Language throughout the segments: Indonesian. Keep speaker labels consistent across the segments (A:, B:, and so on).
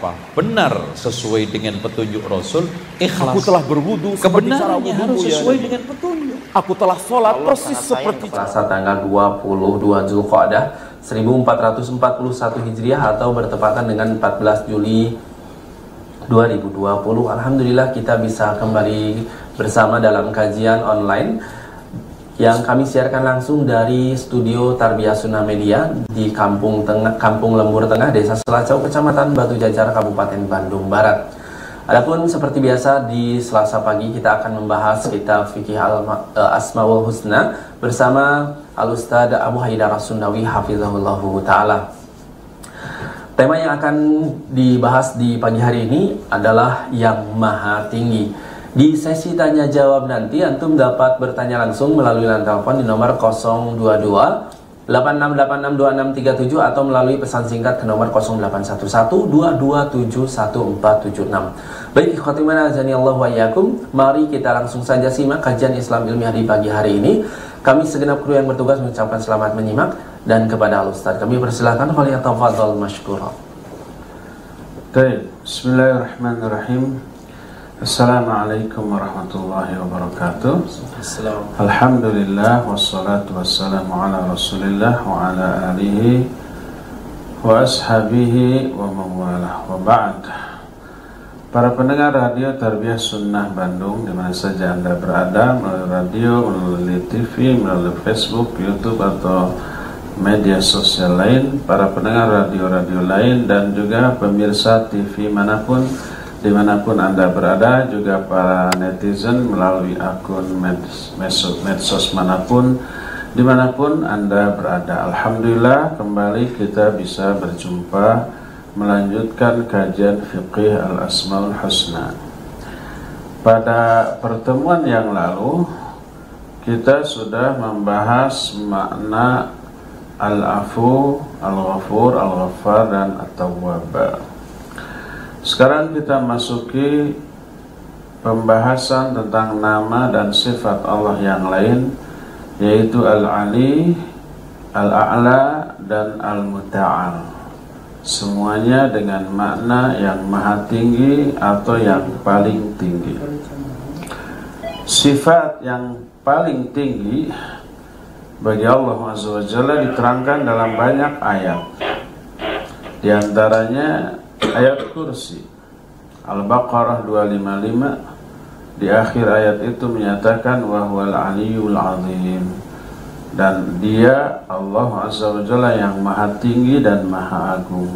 A: apa? Benar sesuai dengan petunjuk Rasul. Ikhlas. Aku telah berwudu kebenarannya harus sesuai ya. dengan petunjuk. Aku telah sholat Allah persis seperti Selasa tanggal 22 Zulqa'dah 1441 Hijriah atau bertepatan dengan 14 Juli 2020. Alhamdulillah kita bisa kembali bersama dalam kajian online yang kami siarkan langsung dari studio Tarbiyah Sunnah Media di Kampung Tengah, Kampung Lembur Tengah, Desa Selacau, Kecamatan Batu Jajar, Kabupaten Bandung Barat. Adapun seperti biasa di Selasa pagi kita akan membahas kitab Fikih al eh, Asmaul Husna bersama Al Ustaz Abu Haidar as hafizahullah taala. Tema yang akan dibahas di pagi hari ini adalah yang maha tinggi. Di sesi tanya jawab nanti antum dapat bertanya langsung melalui lantai telepon di nomor 022 86862637 atau melalui pesan singkat ke nomor 08112271476. Baik, khotimah mana Allah wa yakum. Mari kita langsung saja simak kajian Islam ilmiah di pagi hari ini. Kami segenap kru yang bertugas mengucapkan selamat menyimak dan kepada Al-Ustaz kami persilahkan Fadl masykurah. Baik,
B: bismillahirrahmanirrahim. Assalamualaikum warahmatullahi wabarakatuh Alhamdulillah Wassalatu wassalamu ala rasulillah Wa ala alihi Wa ashabihi Wa mawalah wa ba'd Para pendengar radio Tarbiyah Sunnah Bandung di saja Anda berada Melalui radio, melalui TV, melalui Facebook, Youtube atau media sosial lain Para pendengar radio-radio lain dan juga pemirsa TV manapun dimanapun Anda berada, juga para netizen melalui akun meds, medsos, medsos manapun, dimanapun Anda berada. Alhamdulillah kembali kita bisa berjumpa melanjutkan kajian fiqih al-asmaul husna. Pada pertemuan yang lalu, kita sudah membahas makna al-afu, al-ghafur, al-ghaffar, dan at-tawwab. Sekarang kita masuki pembahasan tentang nama dan sifat Allah yang lain yaitu Al-Ali, Al-A'la dan Al-Muta'al. Semuanya dengan makna yang maha tinggi atau yang paling tinggi. Sifat yang paling tinggi
A: bagi Allah Azza wa diterangkan dalam banyak
B: ayat. Di antaranya ayat kursi Al-Baqarah 255 di akhir ayat itu menyatakan wahwal aliyul azim dan dia Allah Azza wa Jalla yang maha tinggi dan maha agung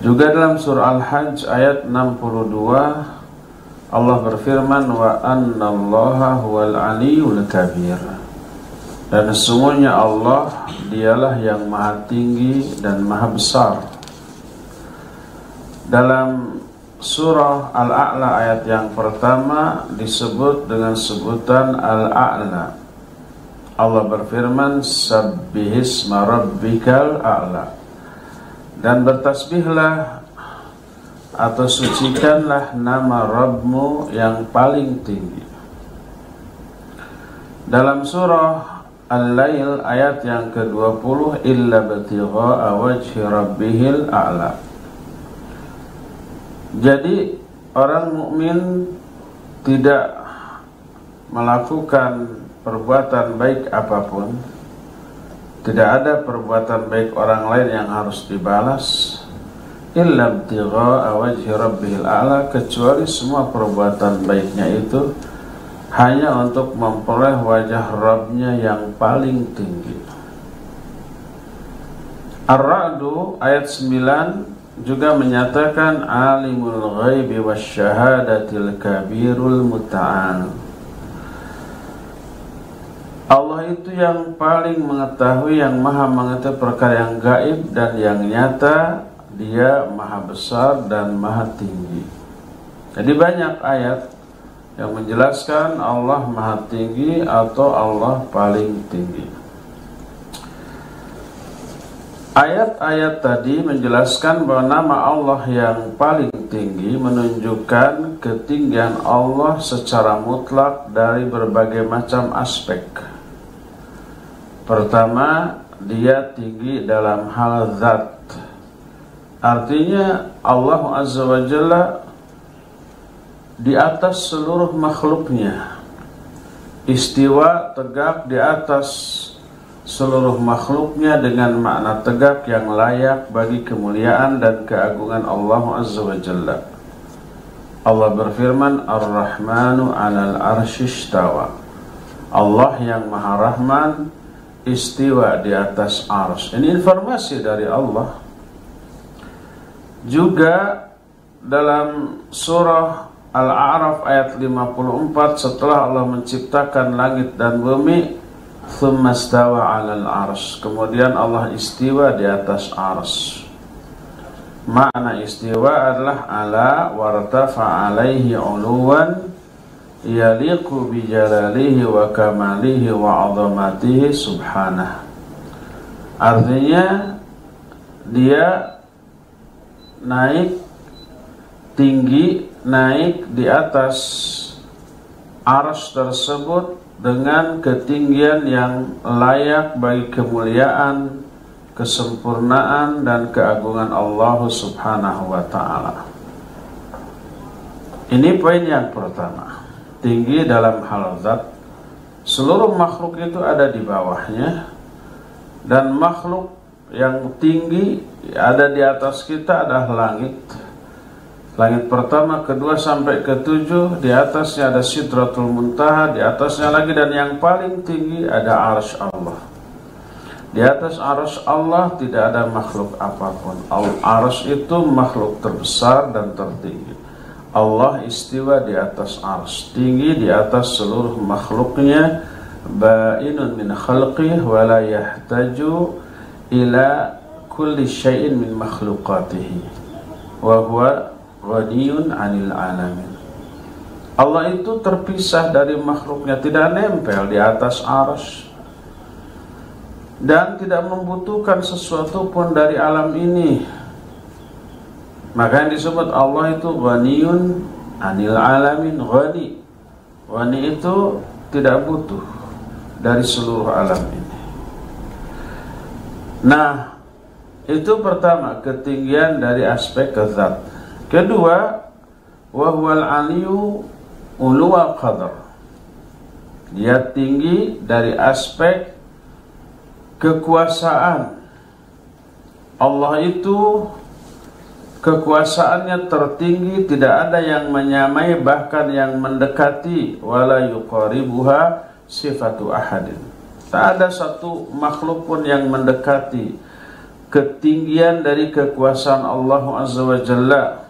B: juga dalam surah Al-Hajj ayat 62 Allah berfirman wa annallaha huwal aliyul kabir dan sesungguhnya Allah dialah yang maha tinggi dan maha besar dalam surah Al-A'la ayat yang pertama disebut dengan sebutan Al-A'la. Allah berfirman, Sabbihisma Rabbikal A'la. Dan bertasbihlah atau sucikanlah nama Rabbmu yang paling tinggi. Dalam surah Al-Lail ayat yang ke-20, Illa betiqa awajhi Rabbihil A'la jadi orang mukmin tidak melakukan perbuatan baik apapun tidak ada perbuatan baik orang lain yang harus dibalas illa ibtigha'a wajhi rabbihil a'la kecuali semua perbuatan baiknya itu hanya untuk memperoleh wajah Rabbnya yang paling tinggi Ar-Ra'du ayat 9 juga menyatakan alimul ghaibi wasyahadatil kabirul mutaan Allah itu yang paling mengetahui yang maha mengetahui perkara yang gaib dan yang nyata dia maha besar dan maha tinggi jadi banyak ayat yang menjelaskan Allah maha tinggi atau Allah paling tinggi Ayat-ayat tadi menjelaskan bahwa nama Allah yang paling tinggi menunjukkan ketinggian Allah secara mutlak dari berbagai macam aspek. Pertama, dia tinggi dalam hal zat. Artinya Allah Azza wa Jalla di atas seluruh makhluknya. Istiwa tegak di atas seluruh makhluknya dengan makna tegak yang layak bagi kemuliaan dan keagungan Allah Azza wa Jalla. Allah berfirman, Ar-Rahmanu alal arshishtawa. Allah yang maha rahman istiwa di atas ars. Ini informasi dari Allah. Juga dalam surah Al-A'raf ayat 54 setelah Allah menciptakan langit dan bumi ars Kemudian Allah istiwa di atas ars Makna istiwa adalah ala wartafa alaihi uluwan yaliqu bi jalalihi wa kamalihi wa azamatihi subhanah Artinya dia naik tinggi naik di atas arus tersebut dengan ketinggian yang layak bagi kemuliaan, kesempurnaan dan keagungan Allah Subhanahu wa taala. Ini poin yang pertama. Tinggi dalam hal zat. Seluruh makhluk itu ada di bawahnya dan makhluk yang tinggi ada di atas kita adalah langit Langit pertama, kedua sampai ketujuh, di atasnya ada Sidratul Muntaha, di atasnya lagi dan yang paling tinggi ada Arsh Allah. Di atas Arsh Allah tidak ada makhluk apapun. Arsh itu makhluk terbesar dan tertinggi. Allah istiwa di atas Arsh, tinggi di atas seluruh makhluknya. Ba'inun min khalqih wa la yahtaju ila kulli syai'in min makhlukatihi. Wa huwa Ghadiyun anil alamin Allah itu terpisah dari makhluknya Tidak nempel di atas arus Dan tidak membutuhkan sesuatu pun dari alam ini Maka yang disebut Allah itu Ghaniyun anil alamin Wani, wani itu tidak butuh dari seluruh alam ini Nah itu pertama ketinggian dari aspek kezat Kedua, wahwal aliyu uluwa qadar. Dia tinggi dari aspek kekuasaan. Allah itu kekuasaannya tertinggi, tidak ada yang menyamai bahkan yang mendekati wala yuqaribuha sifatu ahadin. Tak ada satu makhluk pun yang mendekati ketinggian dari kekuasaan Allah Azza wa Jalla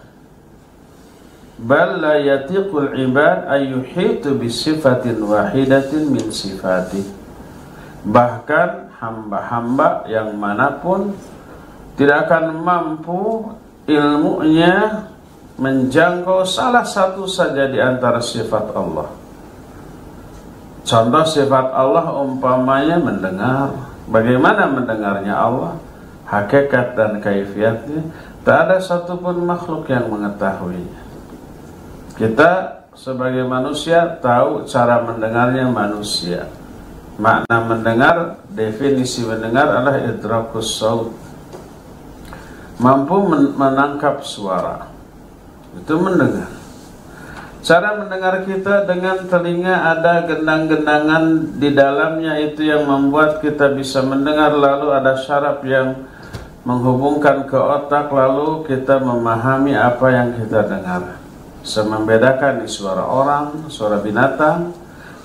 B: bal la yatiqul ibad ayyuhitu bisifatin wahidatin min sifati bahkan hamba-hamba yang manapun tidak akan mampu ilmunya menjangkau salah satu saja di antara sifat Allah contoh sifat Allah umpamanya mendengar bagaimana mendengarnya Allah hakikat dan kaifiatnya tak ada satupun makhluk yang mengetahuinya kita sebagai manusia tahu cara mendengarnya manusia. Makna mendengar, definisi mendengar adalah idrakus saut. Mampu menangkap suara. Itu mendengar. Cara mendengar kita dengan telinga ada genang-genangan di dalamnya itu yang membuat kita bisa mendengar lalu ada syaraf yang menghubungkan ke otak lalu kita memahami apa yang kita dengar bisa membedakan di suara orang, suara binatang.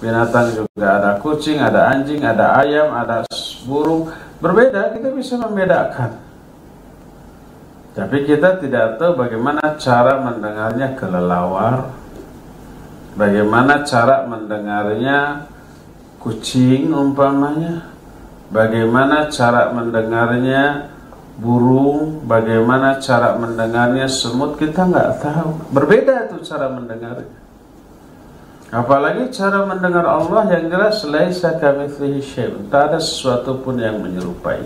B: Binatang juga ada kucing, ada anjing, ada ayam, ada burung. Berbeda, kita bisa membedakan. Tapi kita tidak tahu bagaimana cara mendengarnya kelelawar, bagaimana cara mendengarnya kucing umpamanya, bagaimana cara mendengarnya burung, bagaimana cara mendengarnya, semut kita nggak tahu. Berbeda tuh cara mendengarnya. Apalagi cara mendengar Allah yang jelas laisa kami syai'. Tak ada sesuatu pun yang menyerupai.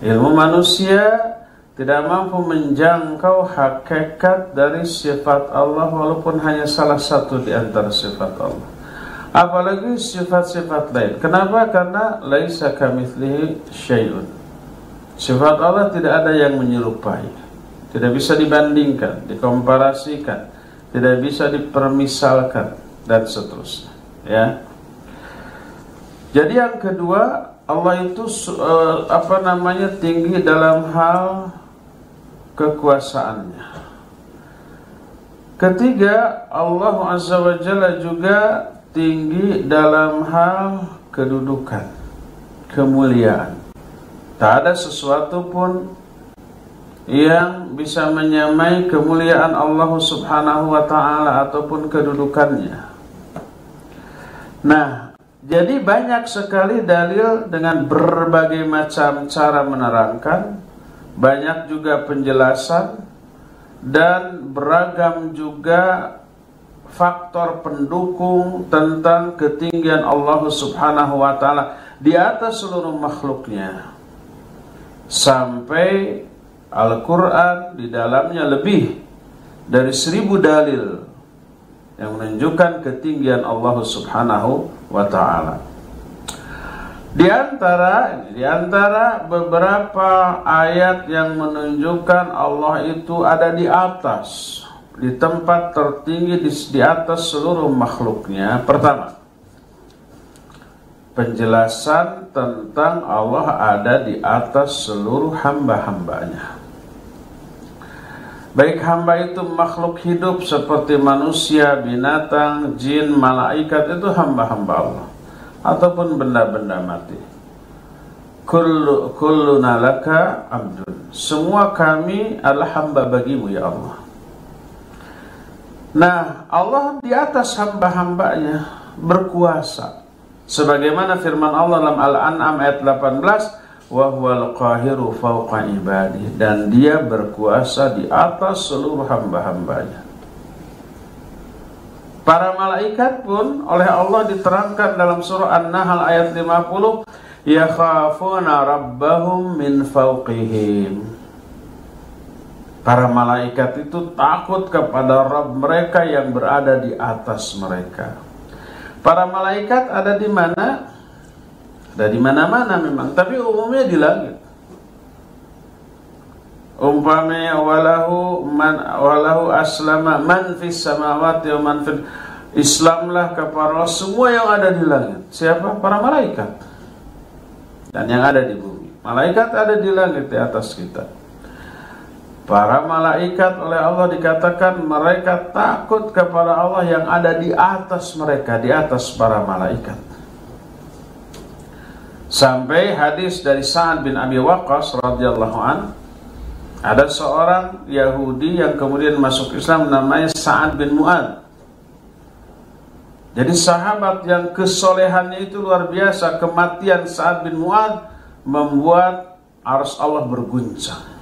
B: Ilmu manusia tidak mampu menjangkau hakikat dari sifat Allah walaupun hanya salah satu di antara sifat Allah. Apalagi sifat-sifat lain. Kenapa? Karena laisa kamitslihi syai'un. Sifat Allah tidak ada yang menyerupai, tidak bisa dibandingkan, dikomparasikan, tidak bisa dipermisalkan dan seterusnya. Ya. Jadi yang kedua Allah itu eh, apa namanya tinggi dalam hal kekuasaannya. Ketiga, Allah Azza wa Jalla juga tinggi dalam hal kedudukan, kemuliaan. Tak ada sesuatu pun yang bisa menyamai kemuliaan Allah Subhanahu wa taala ataupun kedudukannya. Nah, jadi banyak sekali dalil dengan berbagai macam cara menerangkan, banyak juga penjelasan dan beragam juga faktor pendukung tentang ketinggian Allah Subhanahu wa taala di atas seluruh makhluknya sampai Al-Quran di dalamnya lebih dari seribu dalil yang menunjukkan ketinggian Allah Subhanahu wa taala. Di antara di antara beberapa ayat yang menunjukkan Allah itu ada di atas, di tempat tertinggi di, di atas seluruh makhluknya. Pertama, penjelasan tentang Allah ada di atas seluruh hamba-hambanya. Baik hamba itu makhluk hidup seperti manusia, binatang, jin, malaikat itu hamba-hamba Allah ataupun benda-benda mati. Kullu Semua kami adalah hamba bagimu ya Allah. Nah, Allah di atas hamba-hambanya berkuasa Sebagaimana firman Allah dalam Al-An'am ayat 18, "Wa huwal qahiru fawqa ibadi" dan dia berkuasa di atas seluruh hamba-hambanya. Para malaikat pun oleh Allah diterangkan dalam surah An-Nahl ayat 50, "Yakhafuna rabbahum min fawqihim." Para malaikat itu takut kepada Rabb mereka yang berada di atas mereka. Para malaikat ada di mana? Ada di mana-mana memang, tapi umumnya di langit. Umpamanya walahu man walahu aslama man fis samawati wa man fil Islamlah kepada semua yang ada di langit. Siapa? Para malaikat. Dan yang ada di bumi. Malaikat ada di langit di atas kita. Para malaikat oleh Allah dikatakan mereka takut kepada Allah yang ada di atas mereka, di atas para malaikat. Sampai hadis dari Sa'ad bin Abi Waqqas radhiyallahu an ada seorang Yahudi yang kemudian masuk Islam namanya Sa'ad bin Mu'ad. Jadi sahabat yang kesolehannya itu luar biasa, kematian Sa'ad bin Mu'ad membuat arus Allah berguncang.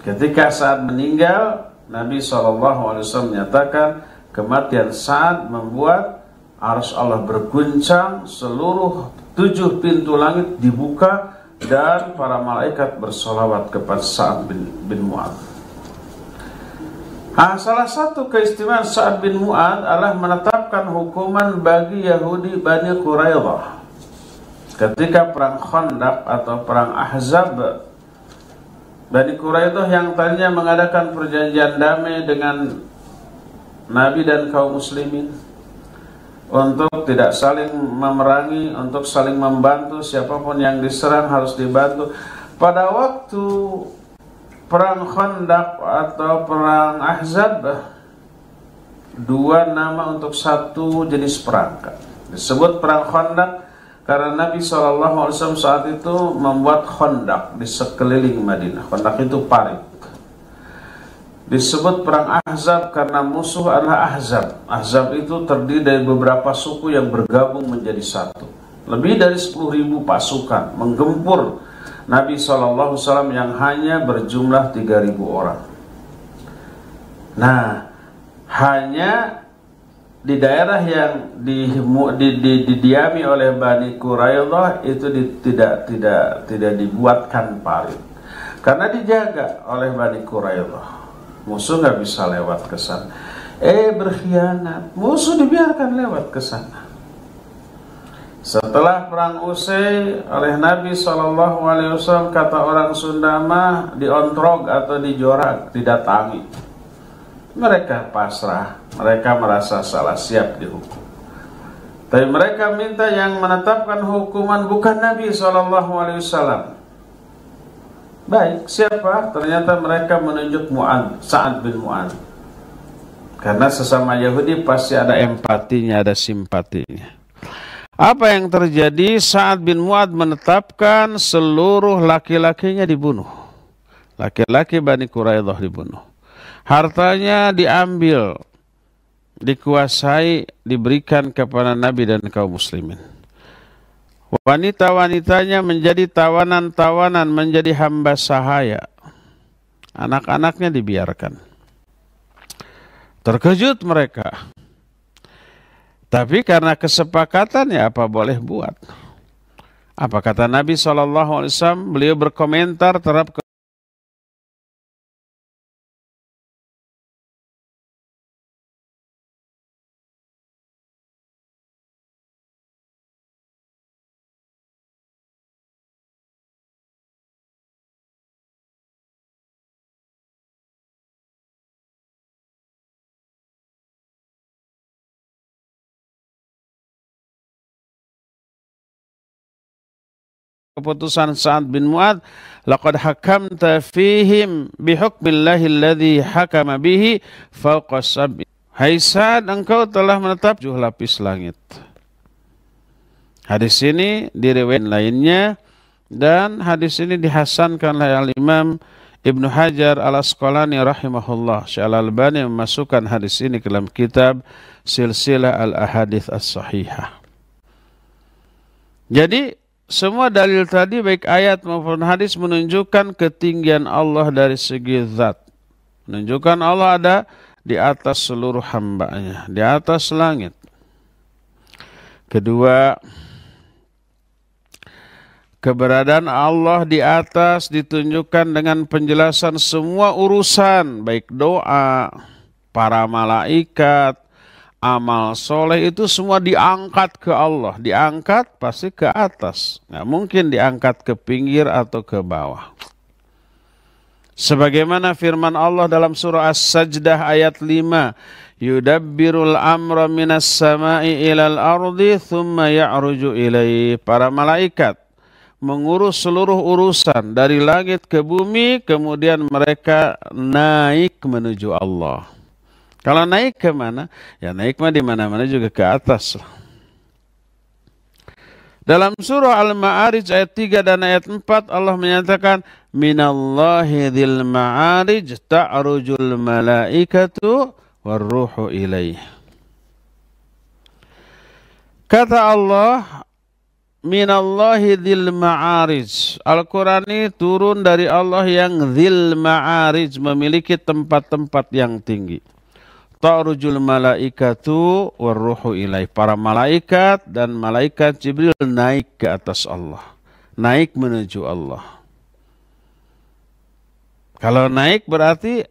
B: Ketika saat meninggal, Nabi SAW menyatakan kematian saat membuat arus Allah berguncang, seluruh tujuh pintu langit dibuka dan para malaikat bersolawat kepada Sa'ad bin, bin Mu'ad. Nah, salah satu keistimewaan Sa'ad bin Mu'ad adalah menetapkan hukuman bagi Yahudi Bani Quraidah. Ketika perang Khandaq atau perang Ahzab Bani Quraidah yang tadinya mengadakan perjanjian damai dengan Nabi dan kaum muslimin untuk tidak saling memerangi, untuk saling membantu siapapun yang diserang harus dibantu. Pada waktu perang Khandaq atau perang Ahzab dua nama untuk satu jenis perang disebut perang Khandaq karena Nabi SAW saat itu membuat kondak di sekeliling Madinah. Kondak itu parit. Disebut perang Ahzab karena musuh adalah Ahzab. Ahzab itu terdiri dari beberapa suku yang bergabung menjadi satu. Lebih dari 10.000 pasukan menggempur Nabi SAW yang hanya berjumlah 3.000 orang. Nah, hanya di daerah yang di, di, di, didiami oleh Bani Quraidah itu di, tidak tidak tidak dibuatkan parit karena dijaga oleh Bani Quraidah musuh nggak bisa lewat ke sana eh berkhianat musuh dibiarkan lewat ke sana setelah perang Usai oleh Nabi Shallallahu Alaihi Wasallam kata orang Sundama diontrog atau dijorak didatangi mereka pasrah, mereka merasa salah siap dihukum. Tapi mereka minta yang menetapkan hukuman bukan Nabi SAW. Baik, siapa? Ternyata mereka menunjuk Mu'ad, Sa'ad bin Mu'ad. Karena sesama Yahudi pasti ada empatinya, ada simpatinya. Apa yang terjadi? Saat bin Mu'ad menetapkan seluruh laki-lakinya dibunuh. Laki-laki Bani Quraidah dibunuh hartanya diambil, dikuasai, diberikan kepada Nabi dan kaum muslimin. Wanita-wanitanya menjadi tawanan-tawanan, menjadi hamba sahaya. Anak-anaknya dibiarkan. Terkejut mereka. Tapi karena kesepakatan ya apa boleh buat. Apa kata Nabi
A: SAW, beliau berkomentar terhadap
B: keputusan Sa'ad bin Mu'ad laqad hakamta fihim bihukmillahi alladhi hakama bihi fauqasabi. sab'i Hai Sa'ad engkau telah menetap tujuh lapis langit Hadis ini diriwayatin lainnya dan hadis ini dihasankan oleh al-Imam Ibnu Hajar al Asqalani rahimahullah Syekh Al-Albani memasukkan hadis ini ke dalam kitab Silsilah Al-Ahadith As-Sahihah. Jadi semua dalil tadi baik ayat maupun hadis menunjukkan ketinggian Allah dari segi zat. Menunjukkan Allah ada di atas seluruh hambanya, di atas langit. Kedua, keberadaan Allah di atas ditunjukkan dengan penjelasan semua urusan, baik doa, para malaikat, amal soleh itu semua diangkat ke Allah. Diangkat pasti ke atas. Nggak mungkin diangkat ke pinggir atau ke bawah. Sebagaimana firman Allah dalam surah As-Sajdah ayat 5. Yudabbirul amra minas sama'i ilal ardi thumma ya'ruju ilaih. Para malaikat mengurus seluruh urusan dari langit ke bumi kemudian mereka naik menuju Allah. Kalau naik ke mana? Ya naik mah di mana-mana juga ke atas Dalam surah Al-Ma'arij ayat 3 dan ayat 4 Allah menyatakan Minallahi dzil ma'arij ta'rujul malaikatu warruhu ilaih Kata Allah Minallahi dzil ma'arij Al-Quran ini turun dari Allah yang dzil ma'arij Memiliki tempat-tempat yang tinggi Ta'rujul malaikatu warruhu ilaih. Para malaikat dan malaikat Jibril naik ke atas Allah. Naik menuju Allah. Kalau naik berarti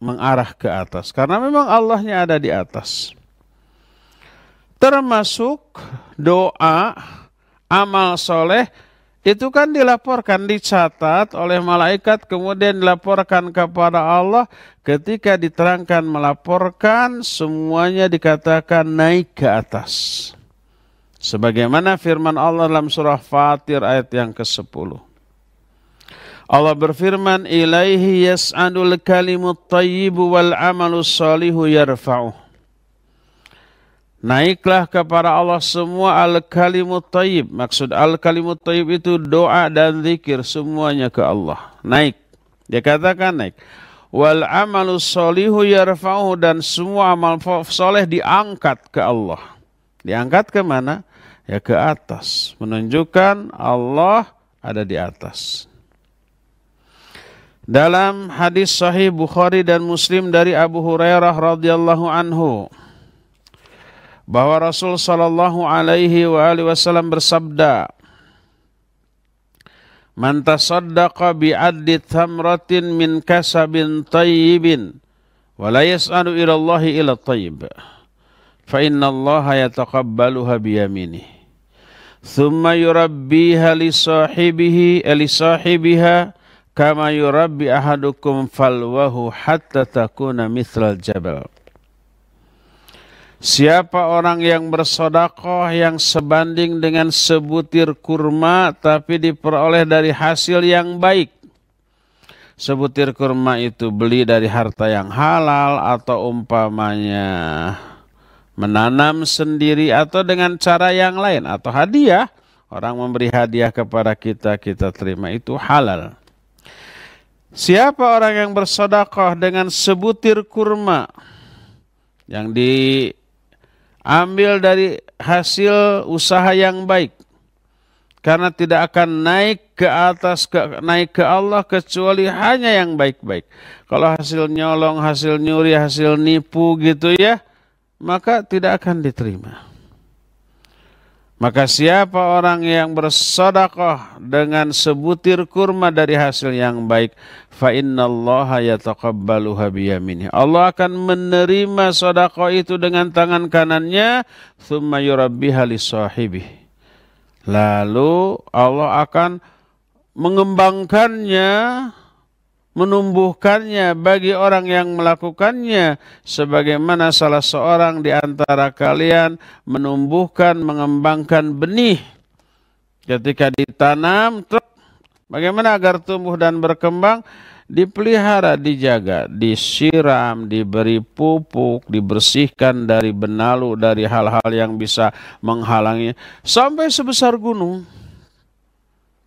B: mengarah ke atas. Karena memang Allahnya ada di atas. Termasuk doa, amal soleh, itu kan dilaporkan, dicatat oleh malaikat, kemudian dilaporkan kepada Allah. Ketika diterangkan melaporkan, semuanya dikatakan naik ke atas. Sebagaimana firman Allah dalam surah Fatir ayat yang ke-10. Allah berfirman, Ilaihi yas'adul kalimut tayyibu wal amalus salihu yarfa'uh. Naiklah kepada Allah semua al-kalimut tayyib. Maksud al-kalimut tayyib itu doa dan zikir semuanya ke Allah. Naik. Dia katakan naik. Wal amalu solihu yarfa'uhu dan semua amal soleh diangkat ke Allah. Diangkat ke mana? Ya ke atas. Menunjukkan Allah ada di atas. Dalam hadis sahih Bukhari dan Muslim dari Abu Hurairah radhiyallahu anhu, bahwa Rasul Shallallahu Alaihi Wasallam bersabda, "Man tasaddaqa bi adli thamratin min kasabin tayyibin, wa la yas'alu ila Allah ila tayyib, fa inna Allah yataqabbaluha bi yurabbiha li يربيها li لصاحبها kama yurabbi ahadukum falwahu hatta takuna mithral jabal." Siapa orang yang bersodakoh yang sebanding dengan sebutir kurma tapi diperoleh dari hasil yang baik? Sebutir kurma itu beli dari harta yang halal atau umpamanya menanam sendiri atau dengan cara yang lain atau hadiah. Orang memberi hadiah kepada kita, kita terima itu halal. Siapa orang yang bersodakoh dengan sebutir kurma yang di ambil dari hasil usaha yang baik karena tidak akan naik ke atas ke, naik ke Allah kecuali hanya yang baik-baik. Kalau hasil nyolong, hasil nyuri, hasil nipu gitu ya, maka tidak akan diterima. Maka siapa orang yang bersodakoh dengan sebutir kurma dari hasil yang baik, fa Allah akan menerima sodakoh itu dengan tangan kanannya, thumma Lalu Allah akan mengembangkannya menumbuhkannya bagi orang yang melakukannya sebagaimana salah seorang di antara kalian menumbuhkan mengembangkan benih ketika ditanam bagaimana agar tumbuh dan berkembang dipelihara, dijaga, disiram, diberi pupuk, dibersihkan dari benalu, dari hal-hal yang bisa menghalangi sampai sebesar gunung.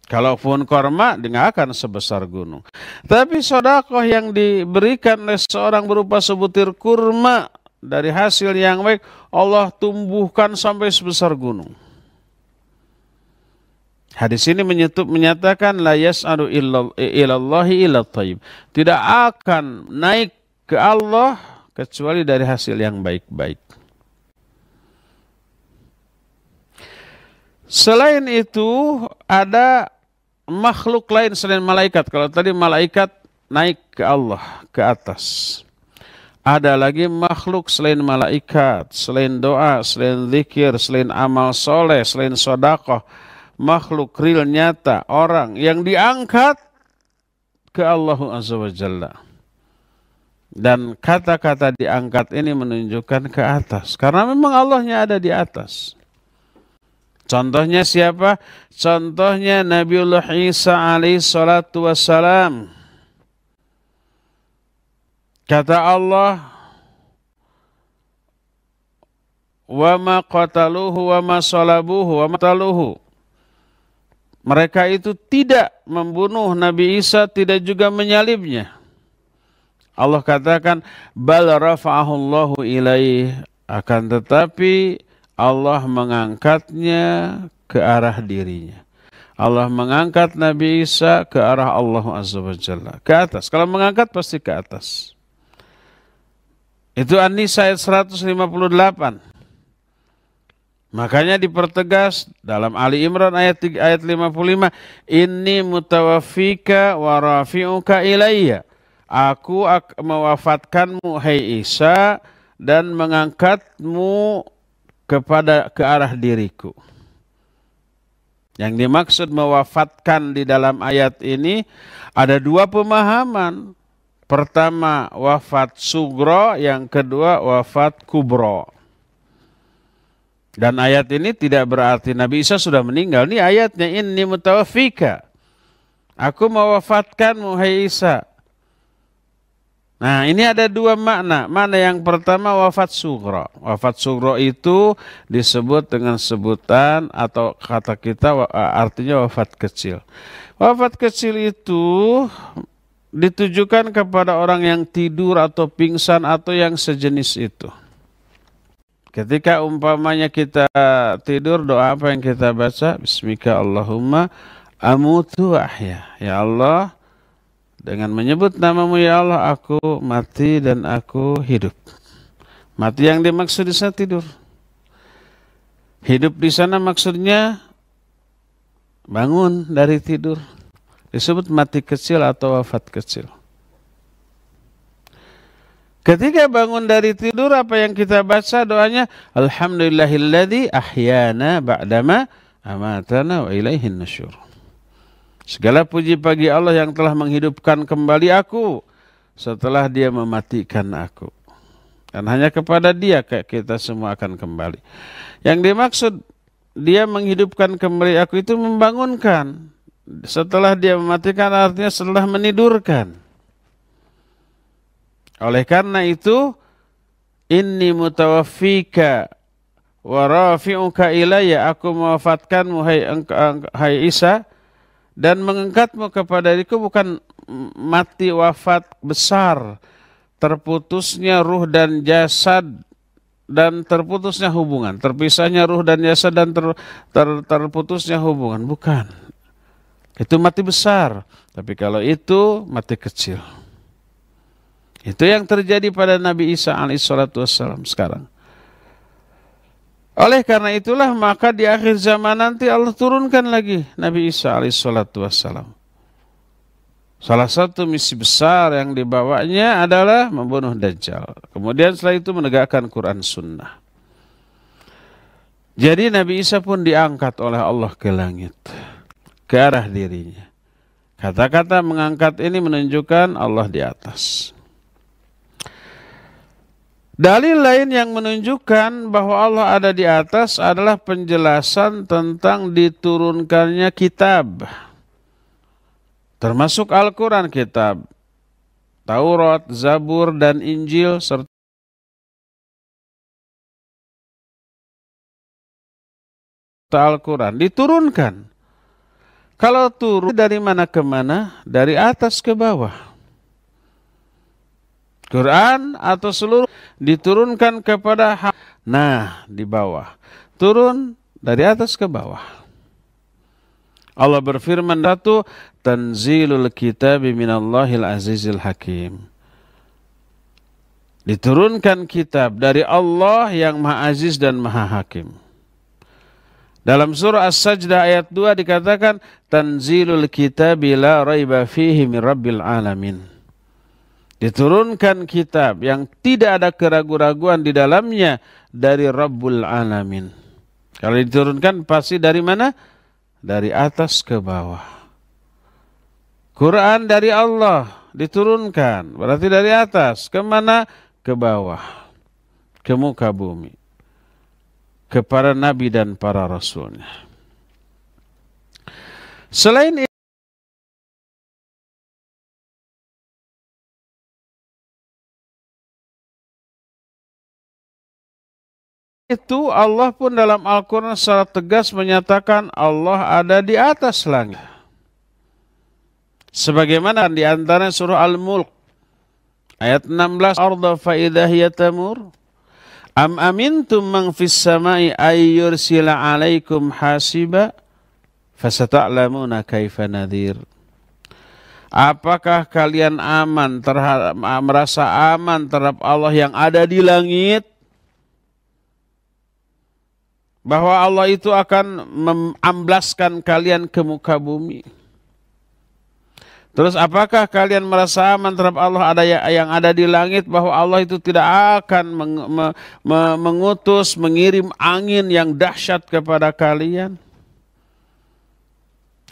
B: Kalau pun korma, dia akan sebesar gunung. Tapi sodakoh yang diberikan oleh seorang berupa sebutir kurma dari hasil yang baik, Allah tumbuhkan sampai sebesar gunung. Hadis ini menyetup menyatakan la yas'adu ilallahi illa taib. Tidak akan naik ke Allah kecuali dari hasil yang baik-baik. Selain itu ada makhluk lain selain malaikat. Kalau tadi malaikat naik ke Allah, ke atas. Ada lagi makhluk selain malaikat, selain doa, selain zikir, selain amal soleh, selain sodakoh. Makhluk real nyata, orang yang diangkat ke Allah Azza wa Dan kata-kata diangkat ini menunjukkan ke atas. Karena memang Allahnya ada di atas. Contohnya siapa? Contohnya Nabiullah Isa alaihi salatu wassalam. Kata Allah, "Wa ma qataluhu wa ma salabuhu wa ma taluhu." Mereka itu tidak membunuh Nabi Isa, tidak juga menyalibnya. Allah katakan, "Bal rafa'ahu ilaih." Akan tetapi Allah mengangkatnya ke arah dirinya. Allah mengangkat Nabi Isa ke arah Allah Azza wa Jalla. Ke atas. Kalau mengangkat pasti ke atas. Itu An-Nisa ayat 158. Makanya dipertegas dalam Ali Imran ayat ayat 55, "Inni mutawaffika wa rafi'uka ilayya." Aku mewafatkanmu hai Isa dan mengangkatmu kepada ke arah diriku. Yang dimaksud mewafatkan di dalam ayat ini ada dua pemahaman. Pertama wafat sugro, yang kedua wafat kubro. Dan ayat ini tidak berarti Nabi Isa sudah meninggal. Ini ayatnya ini mutawafika. Aku mewafatkan hai Isa. Nah ini ada dua makna. Mana yang pertama wafat sugro. Wafat sugro itu disebut dengan sebutan atau kata kita artinya wafat kecil. Wafat kecil itu ditujukan kepada orang yang tidur atau pingsan atau yang sejenis itu. Ketika umpamanya kita tidur doa apa yang kita baca? Bismika Allahumma amutu ahya. Ya Allah, dengan menyebut namamu ya Allah, aku mati dan aku hidup. Mati yang dimaksud di sana tidur. Hidup di sana maksudnya bangun dari tidur. Disebut mati kecil atau wafat kecil. Ketika bangun dari tidur apa yang kita baca doanya Alhamdulillahilladzi ahyana ba'dama amatana wa ilaihin nusyur. Segala puji bagi Allah yang telah menghidupkan kembali aku setelah dia mematikan aku. Dan hanya kepada dia kita semua akan kembali. Yang dimaksud dia menghidupkan kembali aku itu membangunkan. Setelah dia mematikan artinya setelah menidurkan. Oleh karena itu, ini mutawafika wa rafi'uka ilayya. Aku mewafatkanmu, hai, hai Isa dan mengangkatmu kepada diriku bukan mati wafat besar terputusnya ruh dan jasad dan terputusnya hubungan terpisahnya ruh dan jasad dan ter, ter, terputusnya hubungan bukan itu mati besar tapi kalau itu mati kecil itu yang terjadi pada Nabi Isa alaihissalatu wassalam sekarang oleh karena itulah maka di akhir zaman nanti Allah turunkan lagi Nabi Isa alaihissalatu wassalam. Salah satu misi besar yang dibawanya adalah membunuh Dajjal. Kemudian setelah itu menegakkan Quran Sunnah. Jadi Nabi Isa pun diangkat oleh Allah ke langit, ke arah dirinya. Kata-kata mengangkat ini menunjukkan Allah di atas. Dalil lain yang menunjukkan bahwa Allah ada di atas adalah penjelasan tentang diturunkannya kitab. Termasuk Al-Quran kitab, Taurat, Zabur, dan Injil, serta Al-Quran. Diturunkan. Kalau turun dari mana ke mana? Dari atas ke bawah. Quran atau seluruh diturunkan kepada hak. Nah, di bawah. Turun dari atas ke bawah. Allah berfirman datu tanzilul kitab minallahil azizil hakim. Diturunkan kitab dari Allah yang Maha Aziz dan Maha Hakim. Dalam surah As-Sajdah ayat 2 dikatakan tanzilul kitab ila raiba fihi min rabbil alamin diturunkan kitab yang tidak ada keraguan keraguan di dalamnya dari Rabbul Alamin. Kalau diturunkan pasti dari mana? Dari atas ke bawah. Quran dari Allah diturunkan, berarti dari atas ke mana? Ke bawah. Ke muka bumi. Ke para nabi dan para rasulnya. Selain itu, itu Allah pun dalam Al-Quran secara tegas menyatakan Allah ada di atas langit. Sebagaimana di antara surah Al-Mulk ayat 16 Arda faidah yatamur Am amintum man fis samai ayyur sila alaikum hasiba fasata'lamuna kaifa nadhir Apakah kalian aman terhadap merasa aman terhadap Allah yang ada di langit bahwa Allah itu akan memamblaskan kalian ke muka bumi. Terus apakah kalian merasa aman terhadap Allah ada ya, yang ada di langit bahwa Allah itu tidak akan meng, me, me, mengutus, mengirim angin yang dahsyat kepada kalian?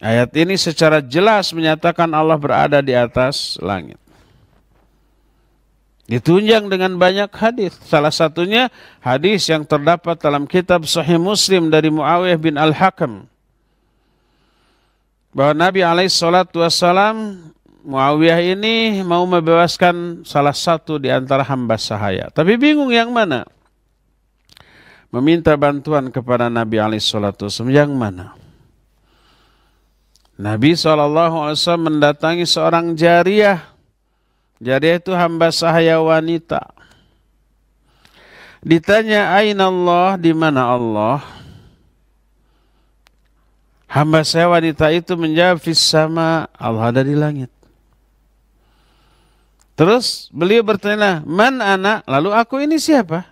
B: Ayat ini secara jelas menyatakan Allah berada di atas langit ditunjang dengan banyak hadis. Salah satunya hadis yang terdapat dalam kitab Sahih Muslim dari Muawiyah bin Al-Hakam. Bahwa Nabi alaihi salatu wasallam Muawiyah ini mau membebaskan salah satu di antara hamba sahaya. Tapi bingung yang mana? Meminta bantuan kepada Nabi alaihi salatu wasallam yang mana? Nabi SAW mendatangi seorang jariah jadi itu hamba sahaya wanita. Ditanya aina Allah, di mana Allah? Hamba saya wanita itu menjawab fis sama Allah ada di langit. Terus beliau bertanya, "Man anak?" Lalu aku ini siapa?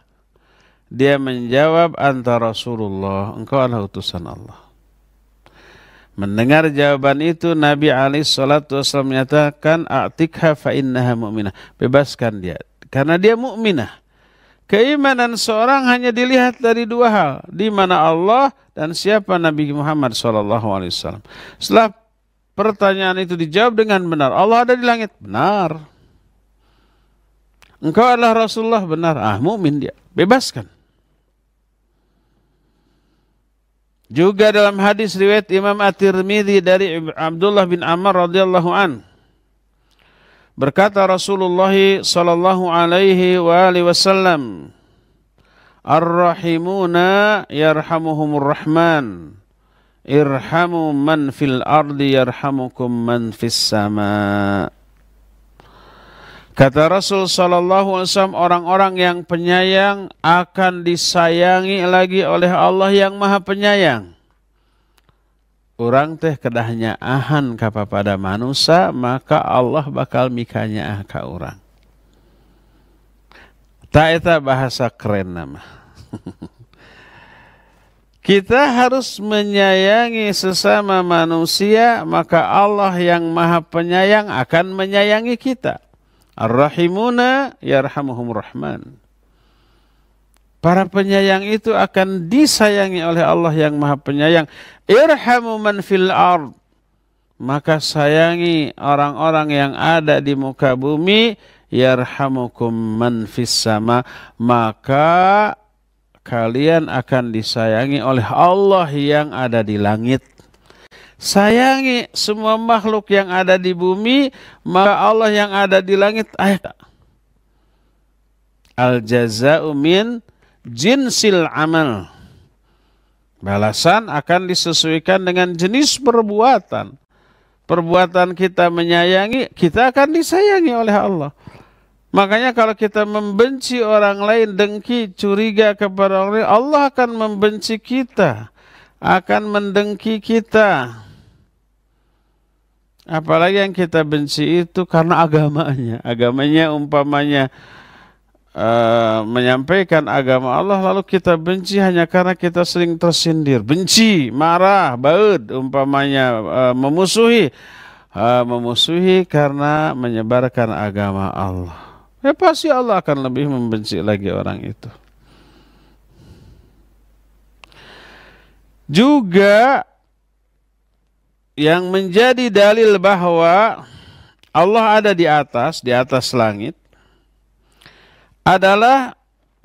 B: Dia menjawab, "Anta Rasulullah, engkau adalah utusan Allah." Mendengar jawaban itu Nabi Ali salat wasallam menyatakan a'tikha fa innaha mu'minah. Bebaskan dia karena dia mukminah. Keimanan seorang hanya dilihat dari dua hal, di mana Allah dan siapa Nabi Muhammad sallallahu alaihi wasallam. Setelah pertanyaan itu dijawab dengan benar, Allah ada di langit, benar. Engkau adalah Rasulullah, benar. Ah, mukmin dia. Bebaskan. Juga dalam hadis riwayat Imam At-Tirmidzi dari Abdullah bin Amr radhiyallahu an berkata Rasulullah sallallahu alaihi wa wasallam Ar-rahimuna yarhamuhumur rahman irhamu man fil ardi yarhamukum man fis sama' Kata Rasul Sallallahu Alaihi Wasallam, orang-orang yang penyayang akan disayangi lagi oleh Allah yang Maha Penyayang. Orang teh kedahnya ahan kepada manusia, maka Allah bakal mikanya ke orang. Tak itu bahasa keren nama. Kita harus menyayangi sesama manusia, maka Allah yang Maha Penyayang akan menyayangi kita. Ar-Rahimuna yarhamuhum Rahman. Para penyayang itu akan disayangi oleh Allah yang Maha Penyayang. Irhamu man fil ard. Maka sayangi orang-orang yang ada di muka bumi. Yarhamukum man fis sama. Maka kalian akan disayangi oleh Allah yang ada di langit sayangi semua makhluk yang ada di bumi, maka Allah yang ada di langit ayat. Al jaza'u min jinsil amal. Balasan akan disesuaikan dengan jenis perbuatan. Perbuatan kita menyayangi, kita akan disayangi oleh Allah. Makanya kalau kita membenci orang lain, dengki, curiga kepada orang lain, Allah akan membenci kita, akan mendengki kita. Apalagi yang kita benci itu karena agamanya. Agamanya umpamanya uh, menyampaikan agama Allah lalu kita benci hanya karena kita sering tersindir. Benci, marah, baut, umpamanya uh, memusuhi. Uh, memusuhi karena menyebarkan agama Allah. Ya pasti Allah akan lebih membenci lagi orang itu. Juga yang menjadi dalil bahwa Allah ada di atas, di atas langit adalah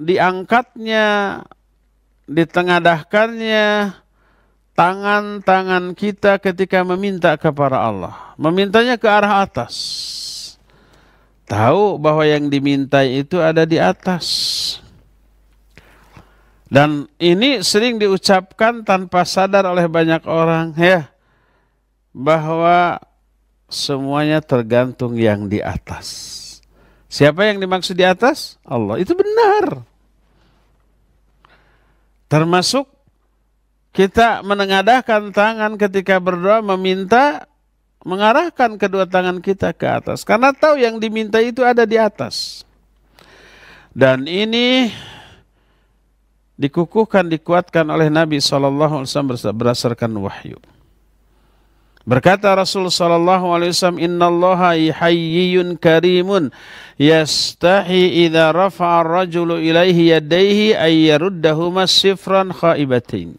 B: diangkatnya, ditengadahkannya tangan-tangan kita ketika meminta kepada Allah. Memintanya ke arah atas. Tahu bahwa yang dimintai itu ada di atas. Dan ini sering diucapkan tanpa sadar oleh banyak orang, ya bahwa semuanya tergantung yang di atas. Siapa yang dimaksud di atas? Allah. Itu benar. Termasuk kita menengadahkan tangan ketika berdoa meminta mengarahkan kedua tangan kita ke atas karena tahu yang diminta itu ada di atas. Dan ini dikukuhkan dikuatkan oleh Nabi saw berdasarkan wahyu. Berkata Rasul sallallahu alaihi wasallam, "Innallaha hayyun karimun yastahi idza rafa'a ar-rajulu ilaihi yadayhi ay yaruddahuma sifran khaibatain."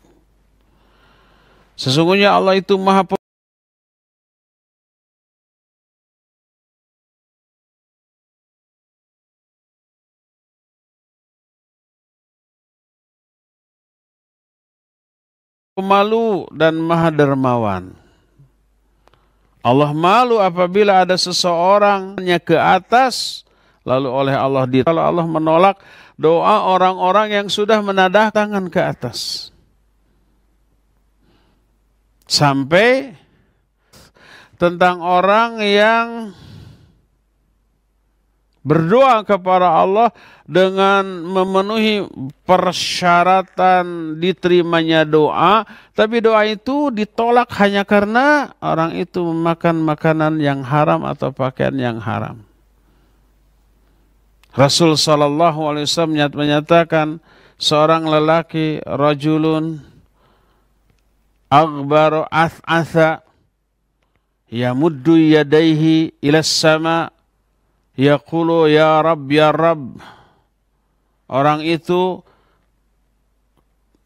B: Sesungguhnya Allah itu Maha
A: pemalu dan maha dermawan.
B: Allah malu apabila ada seseorangnya ke atas lalu oleh Allah di kalau Allah menolak doa orang-orang yang sudah menadah tangan ke atas sampai tentang orang yang berdoa kepada Allah dengan memenuhi persyaratan diterimanya doa, tapi doa itu ditolak hanya karena orang itu memakan makanan yang haram atau pakaian yang haram. Rasul Shallallahu Alaihi Wasallam menyatakan seorang lelaki rojulun aghbaru ath'atha yamuddu yadaihi ilas sama Yaqulu ya Rabb ya Rabb. Orang itu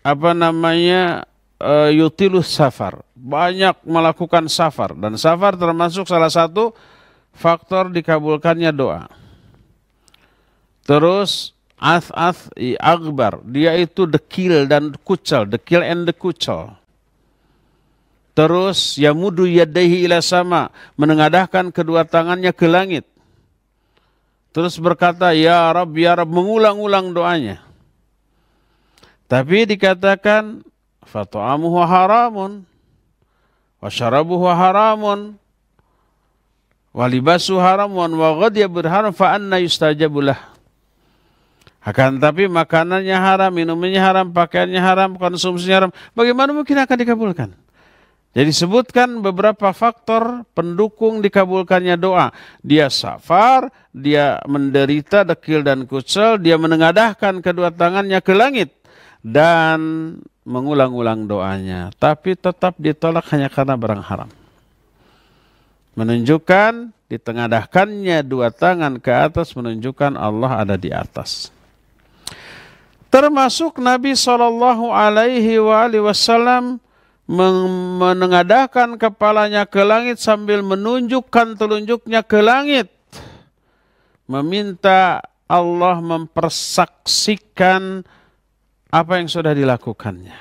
B: apa namanya uh, eh, yutilus safar. Banyak melakukan safar dan safar termasuk salah satu faktor dikabulkannya doa. Terus ath-ath akbar, dia itu dekil dan kucel, dekil and dekucel. Terus yamudu yadaihi ila sama, menengadahkan kedua tangannya ke langit. Terus berkata, Ya Rab, Ya Rab, mengulang-ulang doanya. Tapi dikatakan, Fatu'amuhu haramun, wasyarabuhu haramun, walibasu haramun, wa ghadya berharam, fa'anna yustajabulah. Akan tapi makanannya haram, minumannya haram, pakaiannya haram, konsumsinya haram. Bagaimana mungkin akan dikabulkan? Jadi sebutkan beberapa faktor pendukung dikabulkannya doa. Dia safar, dia menderita dekil dan kucel, dia menengadahkan kedua tangannya ke langit dan mengulang-ulang doanya, tapi tetap ditolak hanya karena barang haram. Menunjukkan ditengadahkannya dua tangan ke atas menunjukkan Allah ada di atas. Termasuk Nabi Shallallahu Alaihi Wasallam menengadahkan kepalanya ke langit sambil menunjukkan telunjuknya ke langit meminta Allah mempersaksikan apa yang sudah dilakukannya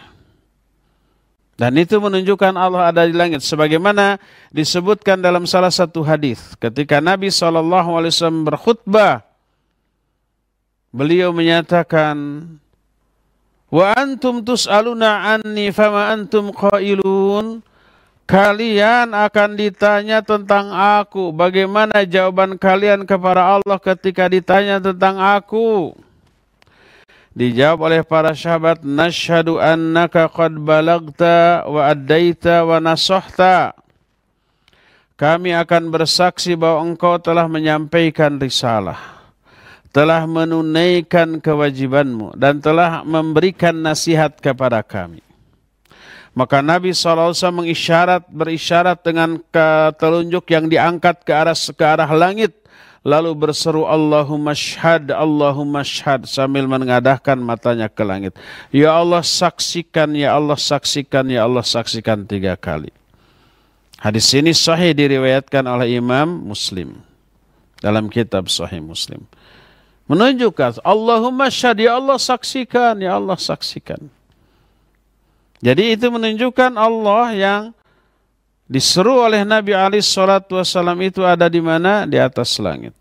B: dan itu menunjukkan Allah ada di langit sebagaimana disebutkan dalam salah satu hadis ketika Nabi SAW berkhutbah beliau menyatakan Wa antum tus'aluna anni fama antum qailun. Kalian akan ditanya tentang aku. Bagaimana jawaban kalian kepada Allah ketika ditanya tentang aku? Dijawab oleh para sahabat, nashadu annaka qad balagta wa addaita wa nasohta Kami akan bersaksi bahwa engkau telah menyampaikan risalah telah menunaikan kewajibanmu dan telah memberikan nasihat kepada kami. Maka Nabi SAW mengisyarat, berisyarat dengan telunjuk yang diangkat ke arah ke arah langit. Lalu berseru Allahumma syhad, Allahumma syhad sambil mengadahkan matanya ke langit. Ya Allah saksikan, ya Allah saksikan, ya Allah saksikan tiga kali. Hadis ini sahih diriwayatkan oleh Imam Muslim dalam kitab Sahih Muslim menunjukkan Allahumma syad ya Allah saksikan ya Allah saksikan jadi itu menunjukkan Allah yang diseru oleh Nabi Ali Shallallahu Wasallam itu ada di mana di atas langit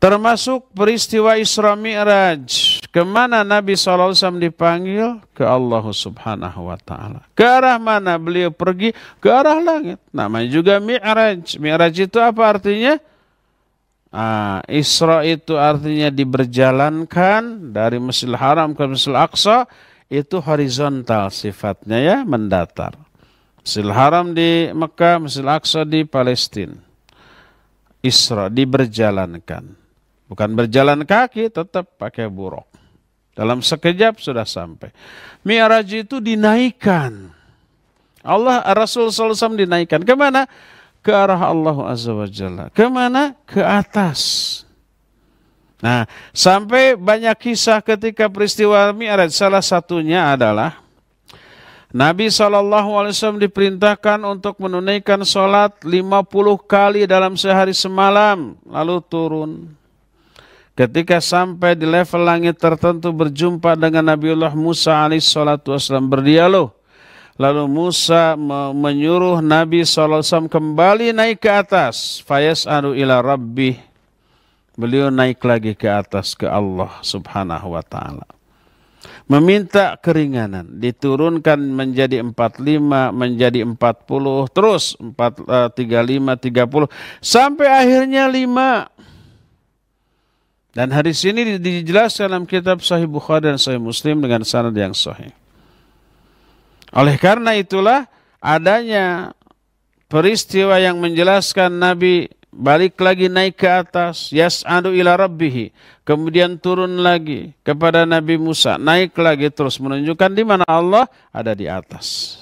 B: termasuk peristiwa Isra Mi'raj kemana Nabi SAW dipanggil ke Allah Subhanahu Wa Taala ke arah mana beliau pergi ke arah langit namanya juga Mi'raj Mi'raj itu apa artinya Ah, Isra itu artinya diberjalankan dari Masjidil Haram ke Masjidil Aqsa itu horizontal sifatnya ya mendatar. Masjidil Haram di Mekah, Masjidil Aqsa di Palestina. Isra diberjalankan. Bukan berjalan kaki tetap pakai buruk. Dalam sekejap sudah sampai. Mi'raj itu dinaikkan. Allah Rasul SAW dinaikkan. Kemana? ke arah Allah Azza wa Jalla. Kemana? Ke atas. Nah, sampai banyak kisah ketika peristiwa Mi'raj. Salah satunya adalah Nabi SAW diperintahkan untuk menunaikan sholat 50 kali dalam sehari semalam. Lalu turun. Ketika sampai di level langit tertentu berjumpa dengan Nabiullah Musa salatu wasallam berdialog Lalu Musa menyuruh Nabi SAW kembali naik ke atas. Fayas'alu ila Rabbi, Beliau naik lagi ke atas ke Allah subhanahu wa ta'ala. Meminta keringanan. Diturunkan menjadi 45, menjadi 40, terus 4, 35, 30. Sampai akhirnya 5. Dan hari ini dijelaskan dalam kitab Sahih Bukhari dan Sahih Muslim dengan sanad yang sahih. Oleh karena itulah adanya peristiwa yang menjelaskan Nabi balik lagi naik ke atas yas'adu ila rabbihi kemudian turun lagi kepada Nabi Musa naik lagi terus menunjukkan di mana Allah ada di atas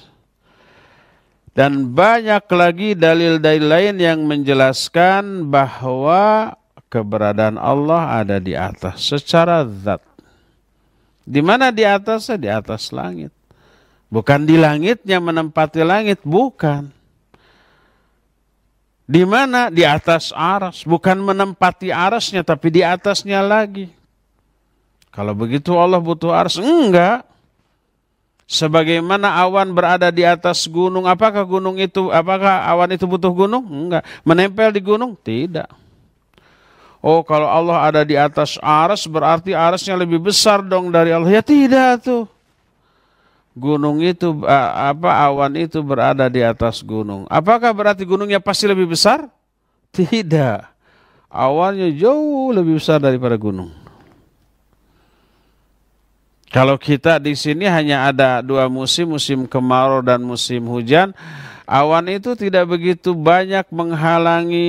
B: dan banyak lagi dalil-dalil lain yang menjelaskan bahwa keberadaan Allah ada di atas secara zat di mana di atasnya di atas langit Bukan di langitnya menempati langit, bukan. Di mana? Di atas aras. Bukan menempati arasnya, tapi di atasnya lagi. Kalau begitu Allah butuh aras? Enggak. Sebagaimana awan berada di atas gunung, apakah gunung itu, apakah awan itu butuh gunung? Enggak. Menempel di gunung? Tidak. Oh kalau Allah ada di atas aras berarti arasnya lebih besar dong dari Allah. Ya tidak tuh gunung itu apa awan itu berada di atas gunung. Apakah berarti gunungnya pasti lebih besar? Tidak. Awannya jauh lebih besar daripada gunung. Kalau kita di sini hanya ada dua musim, musim kemarau dan musim hujan, awan itu tidak begitu banyak menghalangi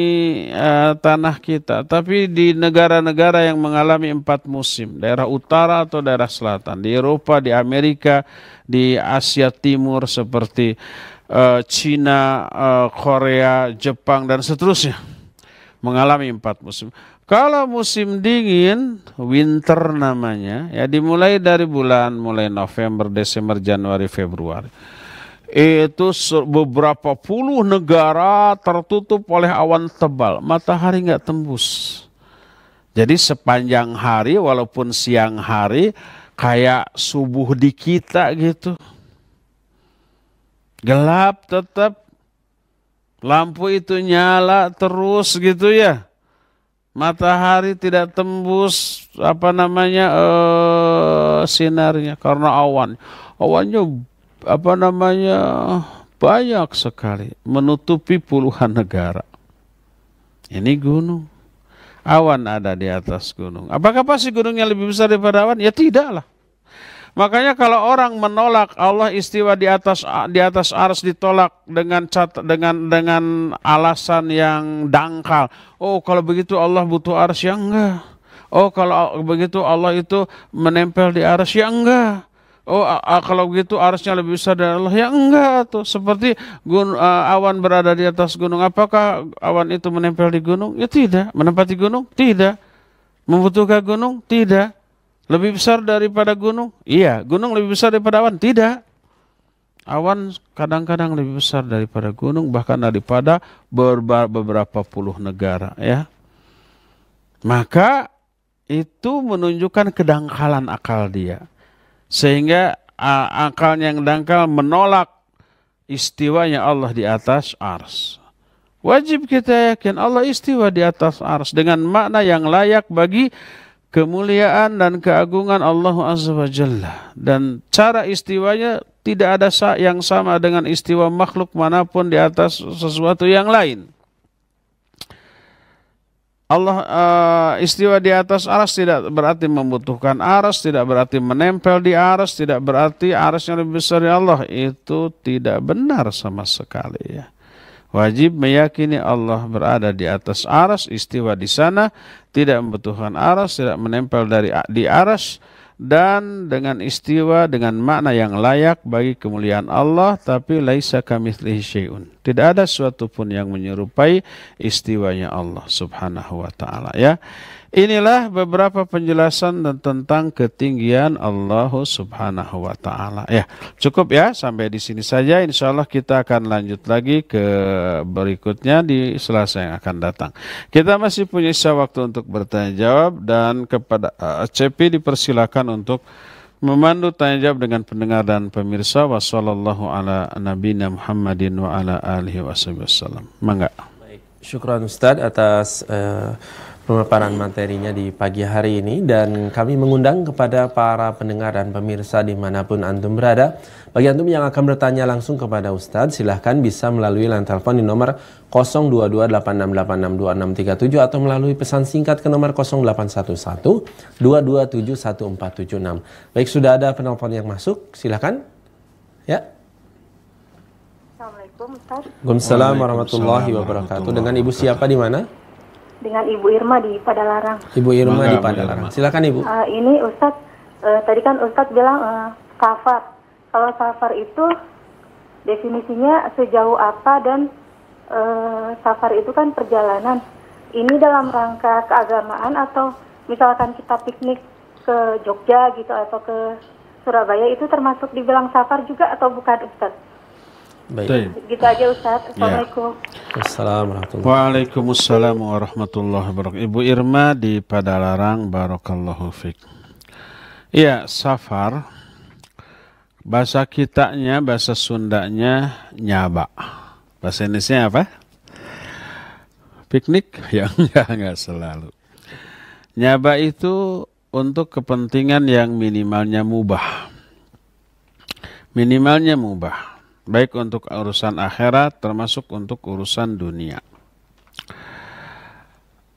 B: uh, tanah kita. Tapi di negara-negara yang mengalami empat musim, daerah utara atau daerah selatan, di Eropa, di Amerika, di Asia Timur seperti uh, Cina, uh, Korea, Jepang dan seterusnya mengalami empat musim. Kalau musim dingin, winter namanya, ya dimulai dari bulan mulai November, Desember, Januari, Februari itu beberapa puluh negara tertutup oleh awan tebal. Matahari nggak tembus. Jadi sepanjang hari walaupun siang hari kayak subuh di kita gitu. Gelap tetap. Lampu itu nyala terus gitu ya. Matahari tidak tembus apa namanya eh, sinarnya karena awan. Awannya apa namanya banyak sekali menutupi puluhan negara. Ini gunung. Awan ada di atas gunung. Apakah pasti gunungnya lebih besar daripada awan? Ya tidaklah. Makanya kalau orang menolak Allah istiwa di atas di atas ars ditolak dengan cat, dengan dengan alasan yang dangkal. Oh, kalau begitu Allah butuh ars ya enggak. Oh, kalau begitu Allah itu menempel di ars ya enggak oh kalau gitu arusnya lebih besar dari Allah ya enggak tuh seperti gun, uh, awan berada di atas gunung apakah awan itu menempel di gunung ya tidak menempati gunung tidak membutuhkan gunung tidak lebih besar daripada gunung iya gunung lebih besar daripada awan tidak awan kadang-kadang lebih besar daripada gunung bahkan daripada beberapa puluh negara ya maka itu menunjukkan kedangkalan akal dia sehingga akal yang dangkal menolak istiwanya Allah di atas ars. Wajib kita yakin Allah istiwa di atas ars dengan makna yang layak bagi kemuliaan dan keagungan Allah Azza wa Jalla. Dan cara istiwanya tidak ada yang sama dengan istiwa makhluk manapun di atas sesuatu yang lain. Allah uh, istiwa di atas aras tidak berarti membutuhkan aras, tidak berarti menempel di aras, tidak berarti aras yang lebih besar dari Allah. Itu tidak benar sama sekali ya. Wajib meyakini Allah berada di atas aras, istiwa di sana, tidak membutuhkan aras, tidak menempel dari di aras, dan dengan istiwa dengan makna yang layak bagi kemuliaan Allah tapi laisa kamitslihi syai'un tidak ada sesuatu pun yang menyerupai istiwanya Allah subhanahu wa taala ya Inilah beberapa penjelasan dan tentang ketinggian Allah Subhanahu wa taala. Ya, cukup ya sampai di sini saja. Insya Allah kita akan lanjut lagi ke berikutnya di Selasa yang akan datang. Kita masih punya sisa waktu untuk bertanya jawab dan kepada uh, eh, CP dipersilakan untuk memandu tanya jawab dengan pendengar dan pemirsa. Wassallallahu ala nabiyina Muhammadin wa ala alihi wasallam. Mangga.
A: Baik. Syukran Ustaz atas uh, pemaparan materinya di pagi hari ini dan kami mengundang kepada para pendengar dan pemirsa dimanapun Antum berada. Bagi Antum yang akan bertanya langsung kepada Ustadz, silahkan bisa melalui line telepon di nomor 022868626637 atau melalui pesan singkat ke nomor 0811-2271476. Baik, sudah ada penelpon yang masuk, silahkan. Ya. Assalamualaikum Ustaz. Waalaikumsalam warahmatullahi wabarakatuh. Dengan Ibu siapa di mana? dengan Ibu Irma di Padalarang. Ibu Irma Mereka, di Padalarang. Silakan Ibu. Uh, ini Ustadz, uh, tadi kan Ustadz bilang uh, safar. Kalau safar itu definisinya sejauh apa dan uh, safar itu kan perjalanan. Ini dalam rangka keagamaan atau misalkan kita piknik ke Jogja gitu atau ke Surabaya itu termasuk dibilang safar juga atau bukan Ustadz? Baik. Baik. Gitu aja Ustaz. Ya.
B: Assalamualaikum. Ya. Waalaikumsalam warahmatullahi wabarakatuh. Ibu Irma di Padalarang barakallahu fiik. Iya, safar bahasa kitanya, bahasa Sundanya nyaba. Bahasa Indonesia apa? Piknik? yang enggak, enggak selalu. Nyaba itu untuk kepentingan yang minimalnya mubah. Minimalnya mubah baik untuk urusan akhirat termasuk untuk urusan dunia.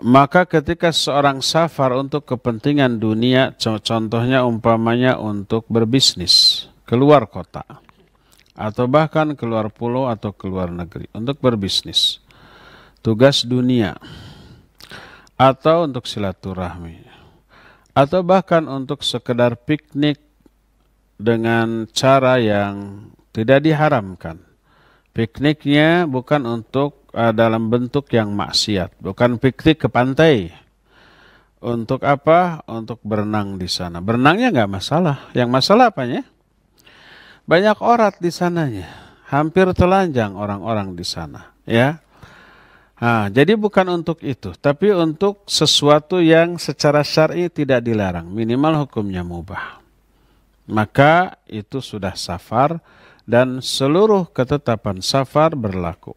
B: Maka ketika seorang safar untuk kepentingan dunia, contohnya umpamanya untuk berbisnis, keluar kota, atau bahkan keluar pulau atau keluar negeri untuk berbisnis, tugas dunia, atau untuk silaturahmi, atau bahkan untuk sekedar piknik dengan cara yang tidak diharamkan. Pikniknya bukan untuk uh, dalam bentuk yang maksiat, bukan piknik ke pantai. Untuk apa? Untuk berenang di sana. Berenangnya nggak masalah. Yang masalah apanya? Banyak orat di sananya. Hampir telanjang orang-orang di sana, ya. Nah, jadi bukan untuk itu, tapi untuk sesuatu yang secara syar'i tidak dilarang, minimal hukumnya mubah. Maka itu sudah safar dan seluruh ketetapan safar berlaku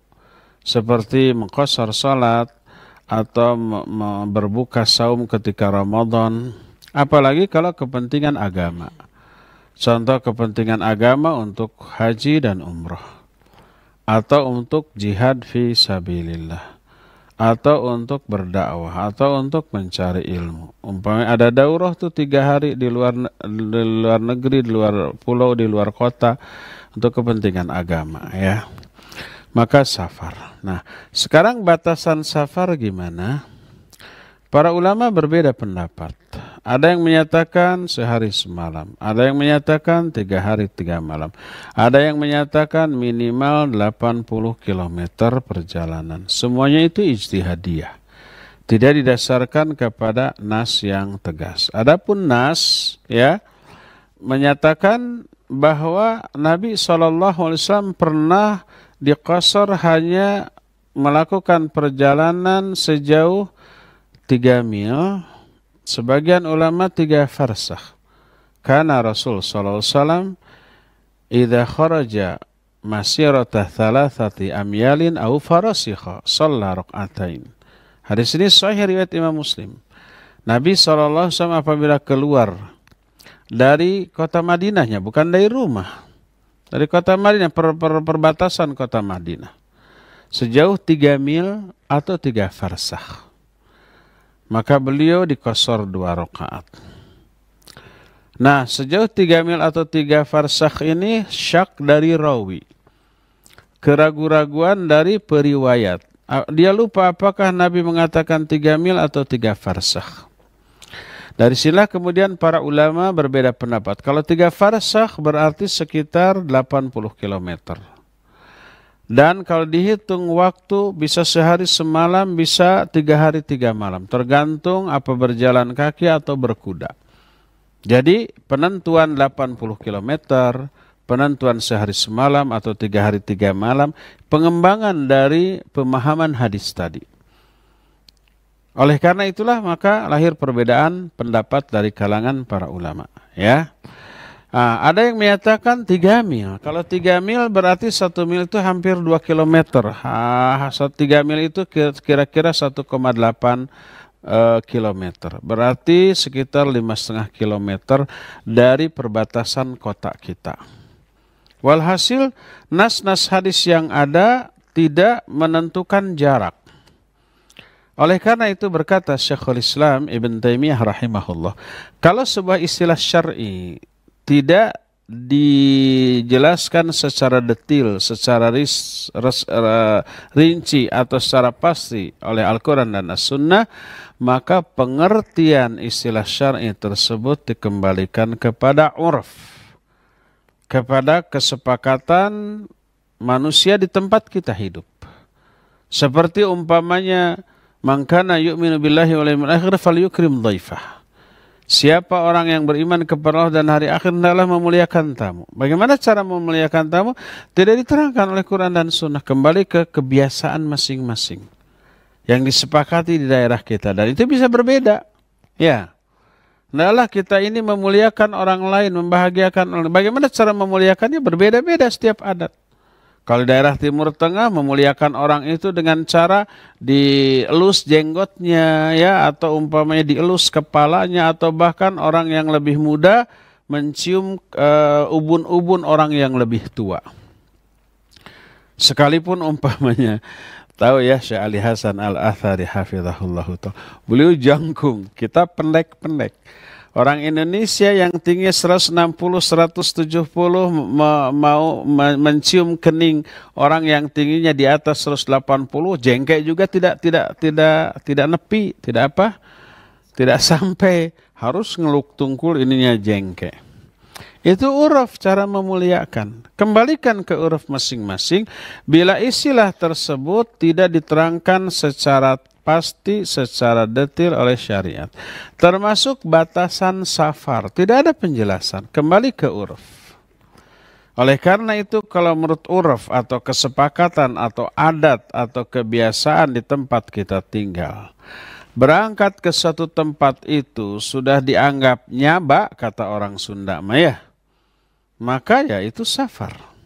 B: seperti mengkosor salat atau berbuka saum ketika Ramadan apalagi kalau kepentingan agama contoh kepentingan agama untuk haji dan umroh atau untuk jihad fi sabilillah atau untuk berdakwah atau untuk mencari ilmu. Umpamanya ada daurah tuh tiga hari di luar di luar negeri, di luar pulau, di luar kota untuk kepentingan agama ya. Maka safar. Nah, sekarang batasan safar gimana? Para ulama berbeda pendapat. Ada yang menyatakan sehari semalam, ada yang menyatakan tiga hari tiga malam, ada yang menyatakan minimal 80 km perjalanan. Semuanya itu ijtihadiyah. Tidak didasarkan kepada nas yang tegas. Adapun nas ya menyatakan bahwa Nabi SAW pernah di Qasar hanya melakukan perjalanan sejauh tiga mil sebagian ulama tiga farsah karena Rasul SAW idha kharaja masirata thalathati amyalin au farasikha salla ruk'atain hadis ini sahih riwayat Imam Muslim Nabi SAW apabila keluar dari kota Madinahnya, bukan dari rumah. Dari kota Madinah, per, per, perbatasan kota Madinah. Sejauh tiga mil atau tiga farsah. Maka beliau dikosor dua rakaat. Nah, sejauh tiga mil atau tiga farsah ini syak dari rawi. Keraguan-raguan dari periwayat. Dia lupa apakah Nabi mengatakan tiga mil atau tiga farsah. Dari sila kemudian para ulama berbeda pendapat. Kalau tiga farsakh berarti sekitar 80 km. Dan kalau dihitung waktu bisa sehari semalam, bisa tiga hari tiga malam. Tergantung apa berjalan kaki atau berkuda. Jadi penentuan 80 km, penentuan sehari semalam atau tiga hari tiga malam, pengembangan dari pemahaman hadis tadi. Oleh karena itulah maka lahir perbedaan pendapat dari kalangan para ulama. Ya, nah, ada yang menyatakan tiga mil. Kalau tiga mil berarti satu mil itu hampir dua kilometer. Ah, tiga mil itu kira-kira koma delapan eh, kilometer. Berarti sekitar lima setengah kilometer dari perbatasan kota kita. Walhasil nas-nas hadis yang ada tidak menentukan jarak oleh karena itu berkata Syekhul Islam Ibn Taimiyah rahimahullah, kalau sebuah istilah syar'i tidak dijelaskan secara detil, secara ris, eh, rinci atau secara pasti oleh Al-Qur'an dan As-Sunnah, maka pengertian istilah syar'i tersebut dikembalikan kepada urf, kepada kesepakatan manusia di tempat kita hidup. Seperti umpamanya Man kana yu'minu billahi wal yawmil akhir falyukrim dhaifah. Siapa orang yang beriman kepada Allah dan hari akhir adalah memuliakan tamu. Bagaimana cara memuliakan tamu? Tidak diterangkan oleh Quran dan Sunnah. Kembali ke kebiasaan masing-masing yang disepakati di daerah kita dan itu bisa berbeda. Ya, adalah kita ini memuliakan orang lain, membahagiakan orang. Lain. Bagaimana cara memuliakannya berbeda-beda setiap adat. Kalau daerah Timur Tengah memuliakan orang itu dengan cara dielus jenggotnya ya atau umpamanya dielus kepalanya atau bahkan orang yang lebih muda mencium eh, ubun-ubun uh, orang yang lebih tua. Sekalipun umpamanya tahu ya Syekh Ali Hasan Al-Athari hafizahullah taala. Beliau jangkung, kita pendek-pendek Orang Indonesia yang tinggi 160, 170 mau mencium kening orang yang tingginya di atas 180 jengkek juga tidak tidak tidak tidak nepi, tidak apa? Tidak sampai harus ngeluk tungkul ininya jengkek. Itu uruf cara memuliakan. Kembalikan ke uruf masing-masing bila istilah tersebut tidak diterangkan secara pasti secara detil oleh syariat. Termasuk batasan safar. Tidak ada penjelasan. Kembali ke uruf. Oleh karena itu kalau menurut uruf atau kesepakatan atau adat atau kebiasaan di tempat kita tinggal. Berangkat ke suatu tempat itu sudah dianggap nyaba kata orang Sunda Maya. Maka ya itu safar.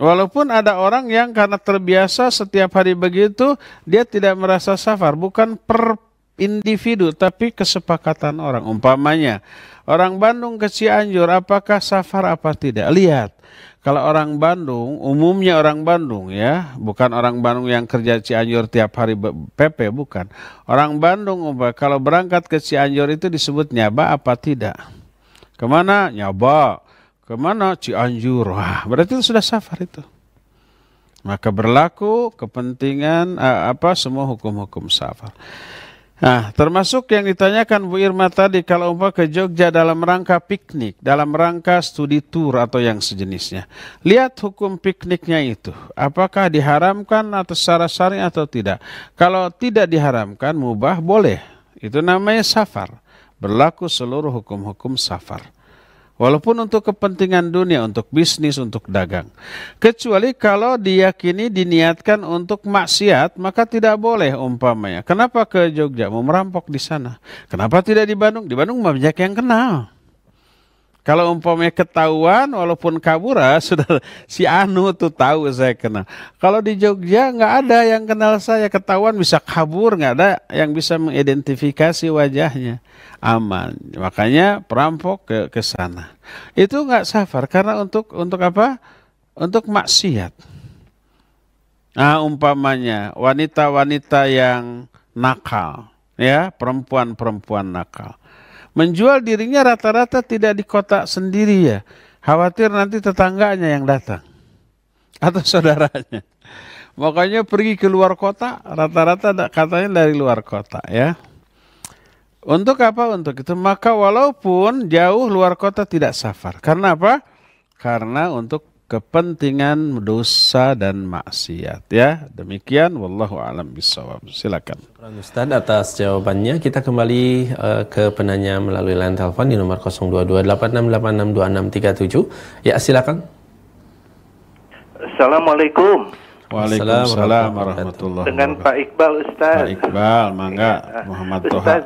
B: Walaupun ada orang yang karena terbiasa setiap hari begitu, dia tidak merasa safar. Bukan per individu, tapi kesepakatan orang. Umpamanya, orang Bandung ke Cianjur, apakah safar apa tidak? Lihat, kalau orang Bandung, umumnya orang Bandung ya, bukan orang Bandung yang kerja Cianjur tiap hari PP, bukan. Orang Bandung, kalau berangkat ke Cianjur itu disebut nyaba apa tidak? Kemana? Nyaba. Kemana? Cianjur. Wah, berarti itu sudah safar itu. Maka berlaku kepentingan eh, apa semua hukum-hukum safar. Nah, termasuk yang ditanyakan Bu Irma tadi kalau umpama ke Jogja dalam rangka piknik, dalam rangka studi tour atau yang sejenisnya. Lihat hukum pikniknya itu, apakah diharamkan atau secara syar'i atau tidak. Kalau tidak diharamkan, mubah boleh. Itu namanya safar. Berlaku seluruh hukum-hukum safar. Walaupun untuk kepentingan dunia, untuk bisnis, untuk dagang. Kecuali kalau diyakini diniatkan untuk maksiat, maka tidak boleh umpamanya. Kenapa ke Jogja? Mau merampok di sana. Kenapa tidak di Bandung? Di Bandung banyak yang kenal. Kalau umpamanya ketahuan walaupun kabur, sudah si Anu tuh tahu saya kenal. Kalau di Jogja nggak ada yang kenal saya ketahuan bisa kabur nggak ada yang bisa mengidentifikasi wajahnya aman. Makanya perampok ke ke sana. Itu nggak safar karena untuk untuk apa? Untuk maksiat. Nah umpamanya wanita-wanita yang nakal, ya perempuan-perempuan nakal Menjual dirinya rata-rata tidak di kota sendiri ya. Khawatir nanti tetangganya yang datang. Atau saudaranya. Makanya pergi ke luar kota, rata-rata katanya dari luar kota ya. Untuk apa? Untuk itu. Maka walaupun jauh luar kota tidak safar. Karena apa? Karena untuk kepentingan dosa
A: dan maksiat ya demikian wallahu alam bisawab silakan Ustaz atas jawabannya kita kembali uh, ke penanya melalui line telepon di nomor 022868626637 ya silakan
B: Assalamualaikum Waalaikumsalam
A: warahmatullahi Dengan Pak Iqbal Ustaz Pak
B: Iqbal Mangga ya. Muhammad Ustaz, Toha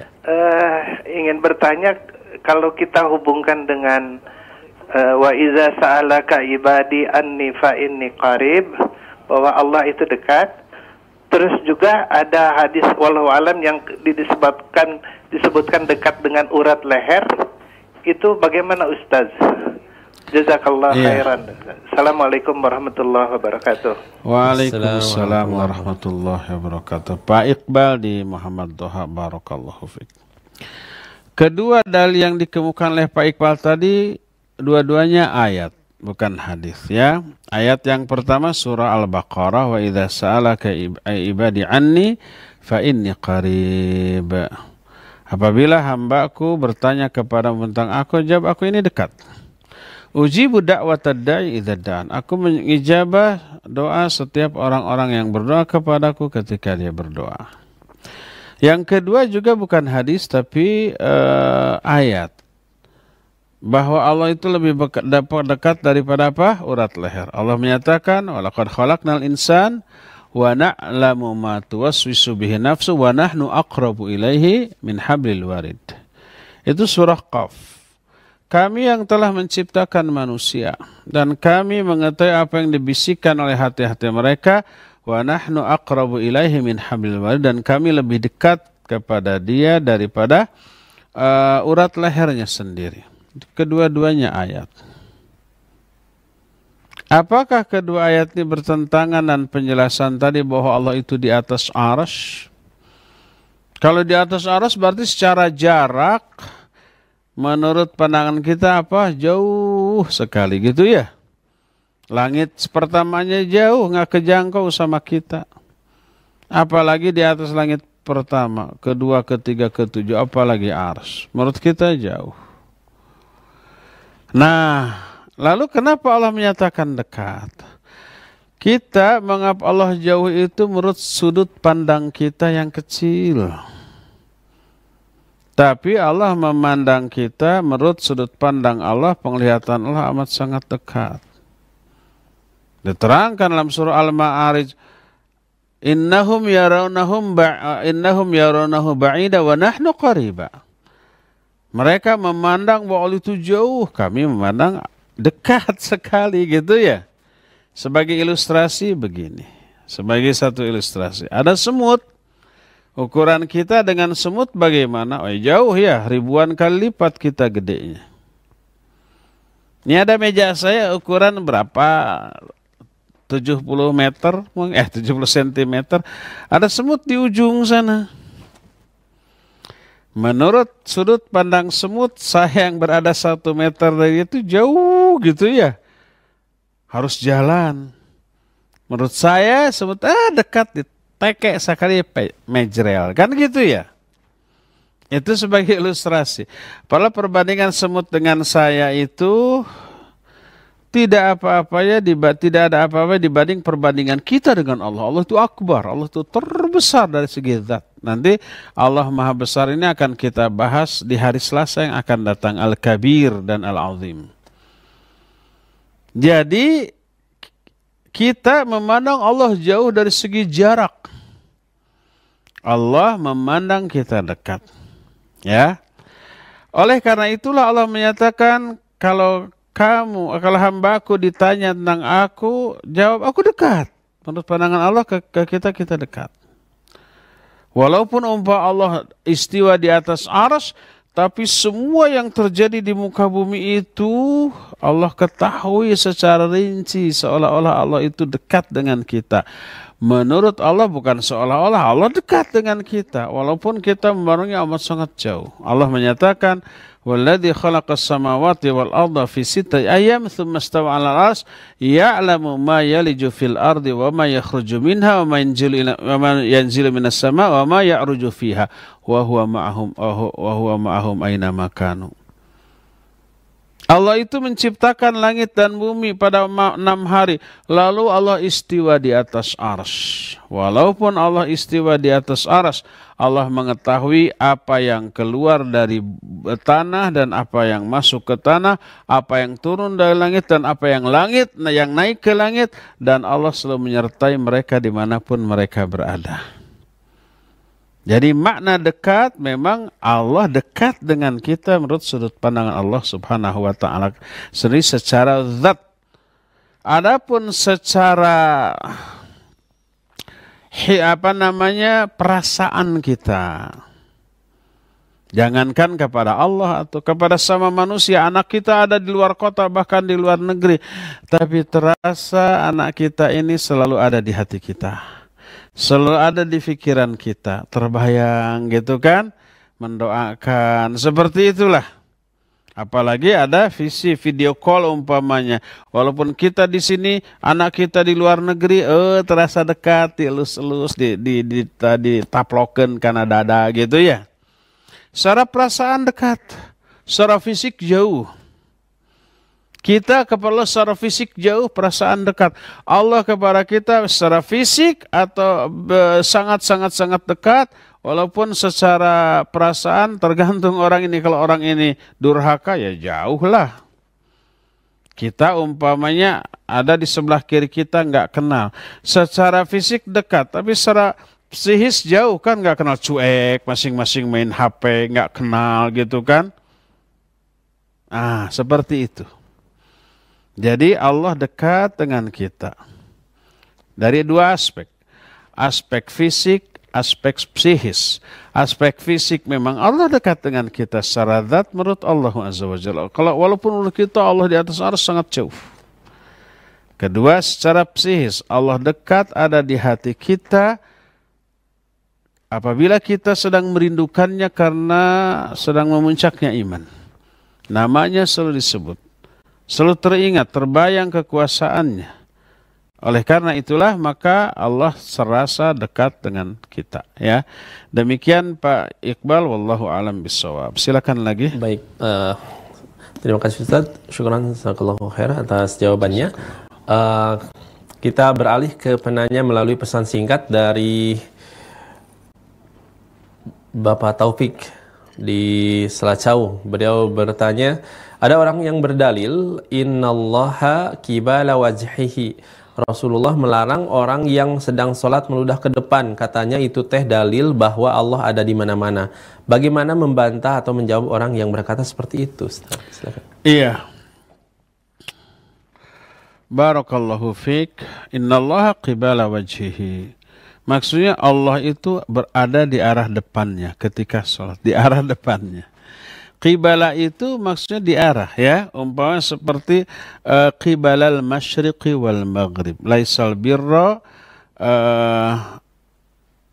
A: ya. uh, ingin bertanya kalau kita hubungkan dengan Eh, wa iza sa'alaka ibadi anni fa inni qarib bahwa Allah itu dekat. Terus juga ada hadis walau alam yang disebabkan disebutkan dekat dengan urat leher itu bagaimana Ustaz? Jazakallah yeah. khairan. Assalamualaikum warahmatullahi wabarakatuh.
B: Waalaikumsalam warahmatullahi wabarakatuh. Pak Iqbal di Muhammad Doha Barakallahu Fik. Kedua dalil yang dikemukakan oleh Pak Iqbal tadi dua-duanya ayat bukan hadis ya. Ayat yang pertama surah Al-Baqarah wa idza sa'alaka ibadi anni fa inni qarib. Apabila hambaku bertanya kepada tentang aku, jawab aku ini dekat. Uji budak watadai idadan. Aku mengijabah doa setiap orang-orang yang berdoa kepadaku ketika dia berdoa. Yang kedua juga bukan hadis tapi uh, ayat bahwa Allah itu lebih dapat dekat daripada apa? Urat leher. Allah menyatakan, "Walaqad khalaqnal insan wa na'lamu ma tuwaswisu bihi nafsu wa nahnu aqrabu ilaihi min hablil warid." Itu surah Qaf. Kami yang telah menciptakan manusia dan kami mengetahui apa yang dibisikkan oleh hati-hati mereka, wa nahnu aqrabu ilaihi min hablil warid dan kami lebih dekat kepada dia daripada uh, urat lehernya sendiri kedua-duanya ayat. Apakah kedua ayat ini bertentangan dan penjelasan tadi bahwa Allah itu di atas aras? Kalau di atas aras berarti secara jarak menurut pandangan kita apa? Jauh sekali gitu ya. Langit pertamanya jauh, nggak kejangkau sama kita. Apalagi di atas langit pertama, kedua, ketiga, ketujuh, apalagi ars. Menurut kita jauh. Nah, lalu kenapa Allah menyatakan dekat? Kita mengapa Allah jauh itu menurut sudut pandang kita yang kecil. Tapi Allah memandang kita menurut sudut pandang Allah, penglihatan Allah amat sangat dekat. Diterangkan dalam surah Al-Ma'arij, Innahum yarawnahum ba innahum ba'ida wa nahnu qariba. Mereka memandang bahwa Allah itu jauh, kami memandang dekat sekali gitu ya. Sebagai ilustrasi begini, sebagai satu ilustrasi. Ada semut, ukuran kita dengan semut bagaimana? Oh jauh ya, ribuan kali lipat kita gedenya. Ini ada meja saya ukuran berapa? 70 meter, eh 70 cm. Ada semut di ujung sana. Menurut sudut pandang semut, saya yang berada satu meter dari itu jauh gitu ya. Harus jalan. Menurut saya semut, ah dekat di teke sekali mejrel. Kan gitu ya. Itu sebagai ilustrasi. Kalau perbandingan semut dengan saya itu tidak apa-apanya tidak ada apa-apa dibanding perbandingan kita dengan Allah. Allah itu akbar, Allah itu terbesar dari segi zat. Nanti Allah Maha Besar ini akan kita bahas di hari Selasa yang akan datang Al-Kabir dan Al-Azim. Jadi kita memandang Allah jauh dari segi jarak. Allah memandang kita dekat. Ya. Oleh karena itulah Allah menyatakan kalau kamu, kalau hambaku ditanya tentang aku, jawab aku dekat. Menurut pandangan Allah ke, ke kita, kita dekat. Walaupun umpah Allah istiwa di atas aras, tapi semua yang terjadi di muka bumi itu Allah ketahui secara rinci seolah-olah Allah itu dekat dengan kita. Menurut Allah bukan seolah-olah Allah dekat dengan kita walaupun kita memandangnya amat sangat jauh. Allah menyatakan والذي خلق السماوات والأرض في ستة أيام ثم استوى على الأرض يعلم ما يلج في الأرض وما يخرج منها وما ينزل, وما ينزل من السماء وما يعرج فيها وهو معهم, وهو معهم أينما كانوا Allah itu menciptakan langit dan bumi pada enam hari. Lalu Allah istiwa di atas ars. Walaupun Allah istiwa di atas ars, Allah mengetahui apa yang keluar dari tanah dan apa yang masuk ke tanah, apa yang turun dari langit dan apa yang langit yang naik ke langit dan Allah selalu menyertai mereka dimanapun mereka berada. Jadi makna dekat memang Allah dekat dengan kita menurut sudut pandangan Allah Subhanahu wa taala. Sendiri secara zat. Adapun secara hi, apa namanya perasaan kita. Jangankan kepada Allah atau kepada sama manusia, anak kita ada di luar kota bahkan di luar negeri, tapi terasa anak kita ini selalu ada di hati kita selalu ada di pikiran kita, terbayang gitu kan, mendoakan. Seperti itulah. Apalagi ada visi video call umpamanya. Walaupun kita di sini, anak kita di luar negeri, eh terasa dekat, dielus-elus, di di di, tadi taploken karena dada gitu ya. Secara perasaan dekat, secara fisik jauh. Kita kepada Allah secara fisik jauh, perasaan dekat. Allah kepada kita secara fisik atau sangat-sangat-sangat dekat, walaupun secara perasaan tergantung orang ini. Kalau orang ini durhaka ya jauh lah. Kita umpamanya ada di sebelah kiri kita nggak kenal. Secara fisik dekat, tapi secara psihis jauh kan nggak kenal cuek, masing-masing main HP, nggak kenal gitu kan. Ah, seperti itu. Jadi Allah dekat dengan kita. Dari dua aspek. Aspek fisik, aspek psikis. Aspek fisik memang Allah dekat dengan kita secara zat menurut Allah Azza wa Jalla. Kalau walaupun menurut kita Allah di atas arus sangat jauh. Kedua secara psikis Allah dekat ada di hati kita apabila kita sedang merindukannya karena sedang memuncaknya iman. Namanya selalu disebut Selalu teringat, terbayang kekuasaannya. Oleh karena itulah maka Allah serasa dekat dengan kita ya. Demikian
A: Pak Iqbal wallahu alam bishowab. Silakan lagi. Baik, uh, terima kasih Ustaz. Syukuran jazakallahu khair atas jawabannya. Uh, kita beralih ke penanya melalui pesan singkat dari Bapak Taufik di Selacau. Beliau bertanya, ada orang yang berdalil innallaha kibala wajhihi. Rasulullah melarang orang yang sedang sholat meludah ke depan. Katanya itu teh dalil bahwa Allah ada di mana-mana. Bagaimana membantah atau menjawab orang yang berkata seperti itu? Iya. Barakallahu fiq. Innallaha
B: qibala wajhihi. Maksudnya Allah itu berada di arah depannya ketika sholat. Di arah depannya. Qibala itu maksudnya diarah ya, umpama seperti uh, eh, al masyriqi wal maghrib. Laisal birra uh, eh,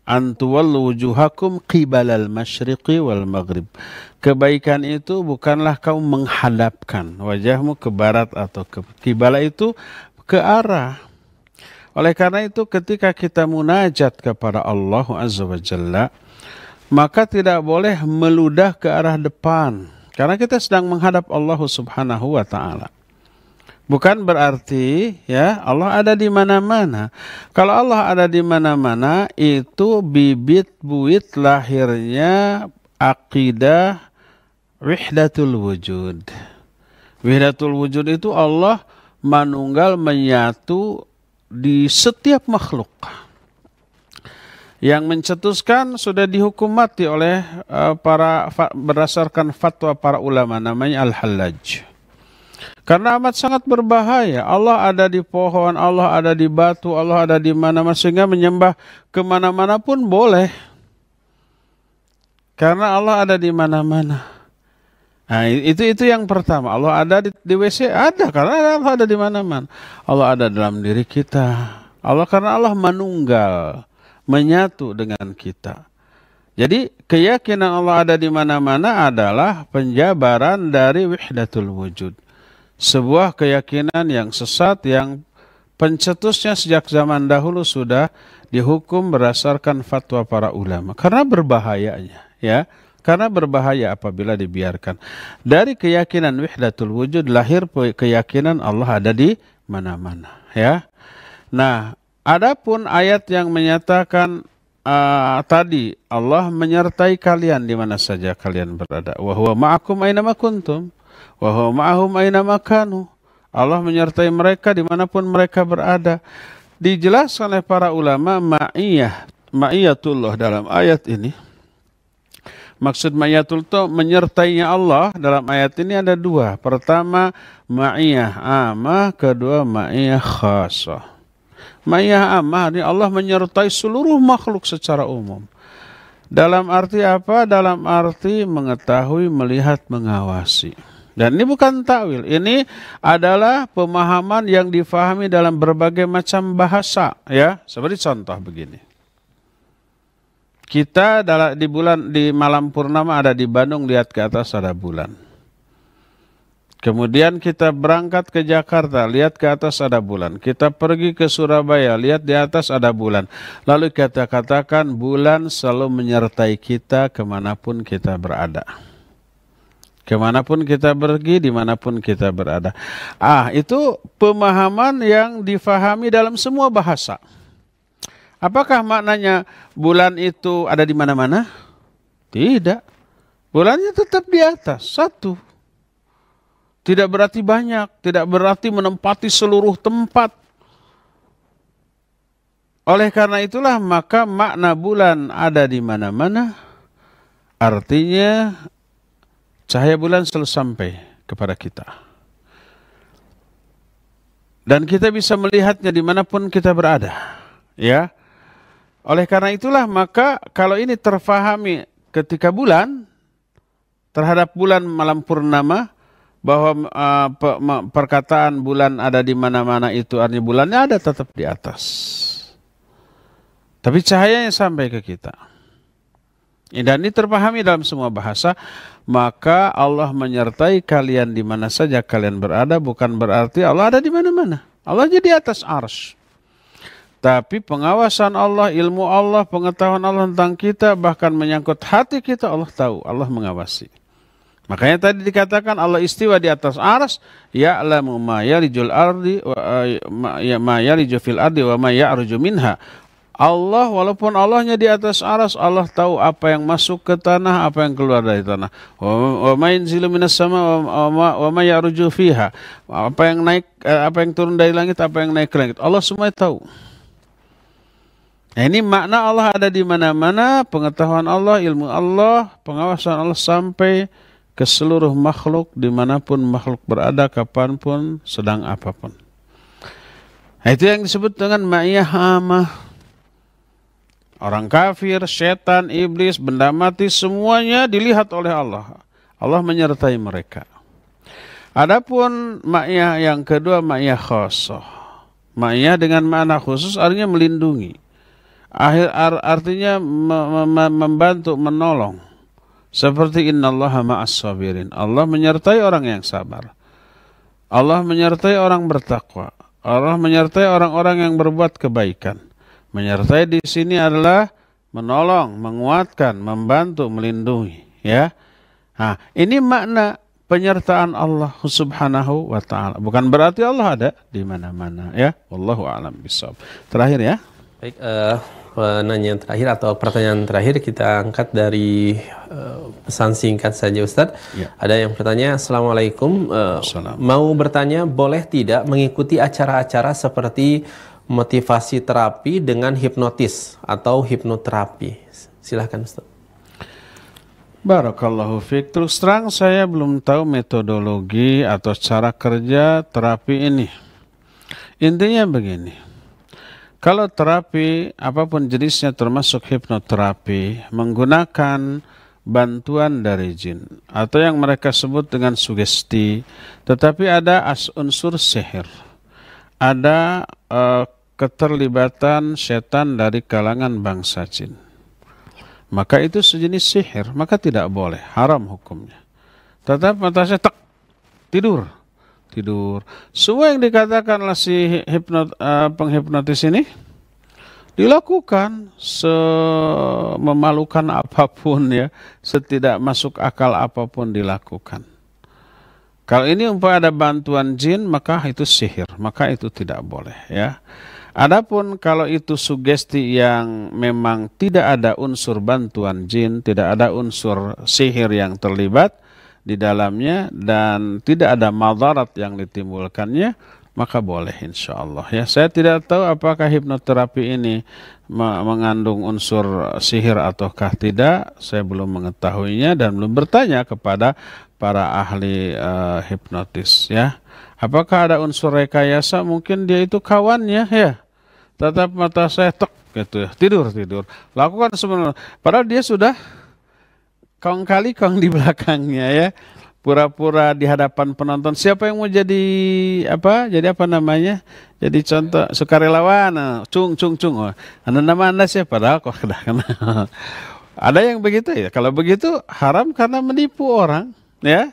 B: antuwallu wujuhakum qibalal masyriqi wal maghrib. Kebaikan itu bukanlah kau menghadapkan wajahmu ke barat atau ke qibala itu ke arah oleh karena itu ketika kita munajat kepada Allah Azza wa Jalla, maka tidak boleh meludah ke arah depan karena kita sedang menghadap Allah Subhanahu wa taala. Bukan berarti ya Allah ada di mana-mana. Kalau Allah ada di mana-mana itu bibit buit lahirnya akidah wihdatul wujud. Wihdatul wujud itu Allah manunggal menyatu di setiap makhluk yang mencetuskan sudah dihukum mati oleh uh, para berdasarkan fatwa para ulama namanya Al-Hallaj. Karena amat sangat berbahaya. Allah ada di pohon, Allah ada di batu, Allah ada di mana-mana sehingga menyembah kemana-mana pun boleh. Karena Allah ada di mana-mana. Nah, itu itu yang pertama. Allah ada di, di WC ada karena Allah ada di mana-mana. Allah ada dalam diri kita. Allah karena Allah menunggal menyatu dengan kita. Jadi keyakinan Allah ada di mana-mana adalah penjabaran dari wihdatul wujud. Sebuah keyakinan yang sesat yang pencetusnya sejak zaman dahulu sudah dihukum berdasarkan fatwa para ulama karena berbahayanya ya karena berbahaya apabila dibiarkan dari keyakinan wihdatul wujud lahir keyakinan Allah ada di mana-mana ya nah Adapun ayat yang menyatakan uh, tadi Allah menyertai kalian di mana saja kalian berada. Wa huwa ma'akum aina ma kuntum wa huwa ma'ahum aina ma kanu. Allah menyertai mereka dimanapun mereka berada. Dijelaskan oleh para ulama ma'iyah, ma'iyatullah dalam ayat ini. Maksud ma'iyatul itu menyertainya Allah dalam ayat ini ada dua. Pertama ma'iyah amah, kedua ma'iyah khasah. Maya amah ini Allah menyertai seluruh makhluk secara umum. Dalam arti apa? Dalam arti mengetahui, melihat, mengawasi. Dan ini bukan takwil, ini adalah pemahaman yang difahami dalam berbagai macam bahasa, ya. Seperti contoh begini. Kita dalam di bulan di malam purnama ada di Bandung lihat ke atas ada bulan. Kemudian kita berangkat ke Jakarta, lihat ke atas ada bulan. Kita pergi ke Surabaya, lihat di atas ada bulan. Lalu kita katakan bulan selalu menyertai kita kemanapun kita berada. Kemanapun kita pergi, dimanapun kita berada. Ah, itu pemahaman yang difahami dalam semua bahasa. Apakah maknanya bulan itu ada di mana-mana? Tidak. Bulannya tetap di atas, satu tidak berarti banyak, tidak berarti menempati seluruh tempat. Oleh karena itulah maka makna bulan ada di mana-mana. Artinya cahaya bulan selalu sampai kepada kita. Dan kita bisa melihatnya dimanapun kita berada. Ya, oleh karena itulah maka kalau ini terfahami ketika bulan terhadap bulan malam purnama bahwa uh, perkataan bulan ada di mana-mana itu artinya bulannya ada tetap di atas. Tapi cahayanya sampai ke kita. Dan ini terpahami dalam semua bahasa, maka Allah menyertai kalian di mana saja kalian berada, bukan berarti Allah ada di mana-mana. Allah jadi atas ars. Tapi pengawasan Allah, ilmu Allah, pengetahuan Allah tentang kita, bahkan menyangkut hati kita, Allah tahu, Allah mengawasi. Makanya tadi dikatakan Allah istiwa di atas aras, ya'lamu ma yalijul ardi wa eh, ya ma fil ardi wa ma ya'ruju minha. Allah walaupun Allahnya di atas aras, Allah tahu apa yang masuk ke tanah, apa yang keluar dari tanah. Wa ma yanzilu sama wa ma ya'ruju fiha. Apa yang naik eh, apa yang turun dari langit, apa yang naik ke langit. Allah semua tahu. Nah, ini makna Allah ada di mana-mana, pengetahuan Allah, ilmu Allah, pengawasan Allah sampai ke seluruh makhluk dimanapun makhluk berada kapanpun sedang apapun nah, itu yang disebut dengan ma'iyah amah orang kafir, setan, iblis, benda mati semuanya dilihat oleh Allah Allah menyertai mereka Adapun ma'iyah yang kedua ma'iyah khosoh Ma'iyah dengan makna khusus artinya melindungi Akhir artinya membantu menolong seperti innallaha ma'as sabirin. Allah menyertai orang yang sabar. Allah menyertai orang bertakwa. Allah menyertai orang-orang yang berbuat kebaikan. Menyertai di sini adalah menolong, menguatkan, membantu, melindungi, ya. Nah, ini makna penyertaan Allah Subhanahu wa taala. Bukan berarti Allah ada di mana-mana, ya. Wallahu a'lam Terakhir ya.
A: Baik, uh, penanya terakhir atau pertanyaan terakhir kita angkat dari uh, pesan singkat saja Ustadz. Ya. Ada yang bertanya, Assalamualaikum. Uh, eh, Assalamualaikum. Mau bertanya, boleh tidak mengikuti acara-acara seperti motivasi terapi dengan hipnotis atau hipnoterapi? Silahkan Ustadz.
B: Barakallahu fiqh. Terus terang saya belum tahu metodologi atau cara kerja terapi ini. Intinya begini kalau terapi apapun jenisnya termasuk hipnoterapi menggunakan bantuan dari jin atau yang mereka sebut dengan sugesti, tetapi ada as unsur sihir. Ada uh, keterlibatan setan dari kalangan bangsa jin. Maka itu sejenis sihir, maka tidak boleh, haram hukumnya. Tetap mata saya tak tidur tidur. Semua yang dikatakanlah si hipnot, uh, penghipnotis ini dilakukan sememalukan apapun ya, setidak masuk akal apapun dilakukan. Kalau ini umpama ada bantuan jin maka itu sihir, maka itu tidak boleh ya. Adapun kalau itu sugesti yang memang tidak ada unsur bantuan jin, tidak ada unsur sihir yang terlibat, di dalamnya dan tidak ada madarat yang ditimbulkannya maka boleh insya Allah ya saya tidak tahu apakah hipnoterapi ini mengandung unsur sihir ataukah tidak saya belum mengetahuinya dan belum bertanya kepada para ahli uh, hipnotis ya apakah ada unsur rekayasa mungkin dia itu kawannya ya tatap mata saya tek gitu ya tidur tidur lakukan sebenarnya padahal dia sudah kong kali kong di belakangnya ya pura-pura di hadapan penonton siapa yang mau jadi apa jadi apa namanya jadi contoh sukarelawan ah, cung cung cung oh, anda nama anda siapa dah kok ada yang begitu ya kalau begitu haram karena menipu orang ya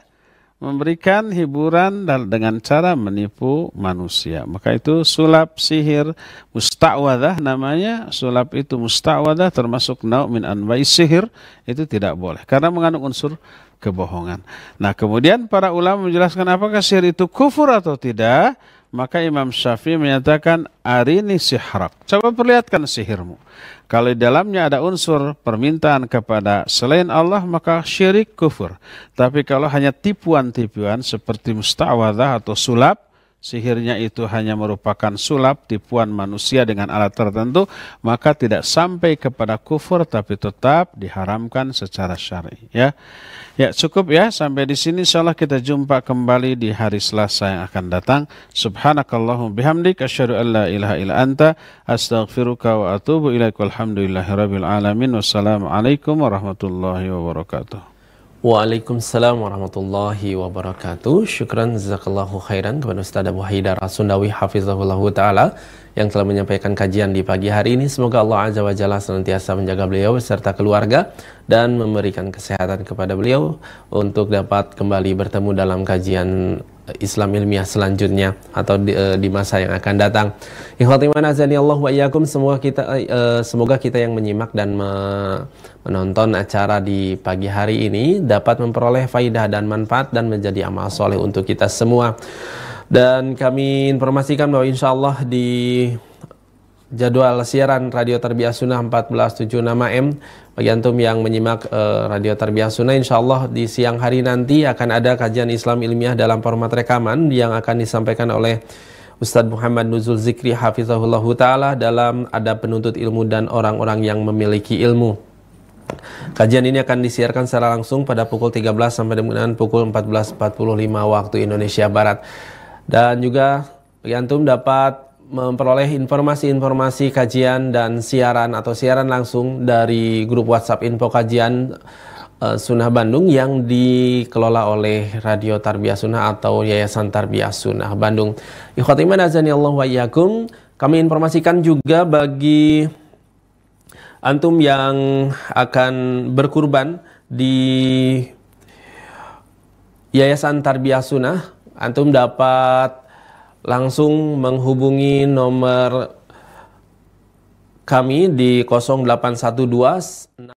B: memberikan hiburan dan dengan cara menipu manusia. Maka itu sulap sihir mustawadah namanya. Sulap itu mustawadah termasuk nau min anwai sihir itu tidak boleh karena mengandung unsur kebohongan. Nah, kemudian para ulama menjelaskan apakah sihir itu kufur atau tidak? Maka Imam Syafi'i menyatakan arini sihrak. Coba perlihatkan sihirmu. Kalau di dalamnya ada unsur permintaan kepada selain Allah maka syirik kufur. Tapi kalau hanya tipuan-tipuan seperti mustawadah atau sulap sihirnya itu hanya merupakan sulap tipuan manusia dengan alat tertentu, maka tidak sampai kepada kufur tapi tetap diharamkan secara syar'i. Ya, ya cukup ya sampai di sini. Insyaallah kita jumpa kembali di hari Selasa yang akan datang. Subhanakallahumma bihamdika asyhadu an la ilaha illa anta astaghfiruka wa atubu ilaika. Alhamdulillahirabbil alamin. Wassalamualaikum warahmatullahi
A: wabarakatuh. Waalaikumsalam warahmatullahi wabarakatuh. Syukran jazakallahu khairan kepada Ustaz Abu Haidar Asundawi, sundawi hafizahullah taala yang telah menyampaikan kajian di pagi hari ini. Semoga Allah azza wa jalla senantiasa menjaga beliau beserta keluarga dan memberikan kesehatan kepada beliau untuk dapat kembali bertemu dalam kajian Eh, Islam ilmiah selanjutnya atau di, uh, di masa yang akan datang. Allah wa iyyakum semoga kita uh, semoga kita yang menyimak dan me menonton acara di pagi hari ini dapat memperoleh faidah dan manfaat dan menjadi amal soleh untuk kita semua. Dan kami informasikan bahwa insya Allah di jadwal siaran Radio terbiasa Sunnah 1476 M bagi antum yang menyimak uh, Radio Tarbiyah Sunnah insya Allah di siang hari nanti akan ada kajian Islam ilmiah dalam format rekaman yang akan disampaikan oleh Ustadz Muhammad Nuzul Zikri Hafizahullah Ta'ala dalam ada penuntut ilmu dan orang-orang yang memiliki ilmu. Kajian ini akan disiarkan secara langsung pada pukul 13 sampai dengan pukul 14.45 waktu Indonesia Barat. Dan juga bagi antum dapat memperoleh informasi-informasi kajian dan siaran atau siaran langsung dari grup WhatsApp Info Kajian eh, Sunnah Bandung yang dikelola oleh Radio Tarbiyah Sunnah atau Yayasan Tarbiyah Sunnah Bandung. Ikhwat iman azani Allah wa Kami informasikan juga bagi antum yang akan berkurban di Yayasan Tarbiyah Sunnah, antum dapat langsung menghubungi nomor kami di 0812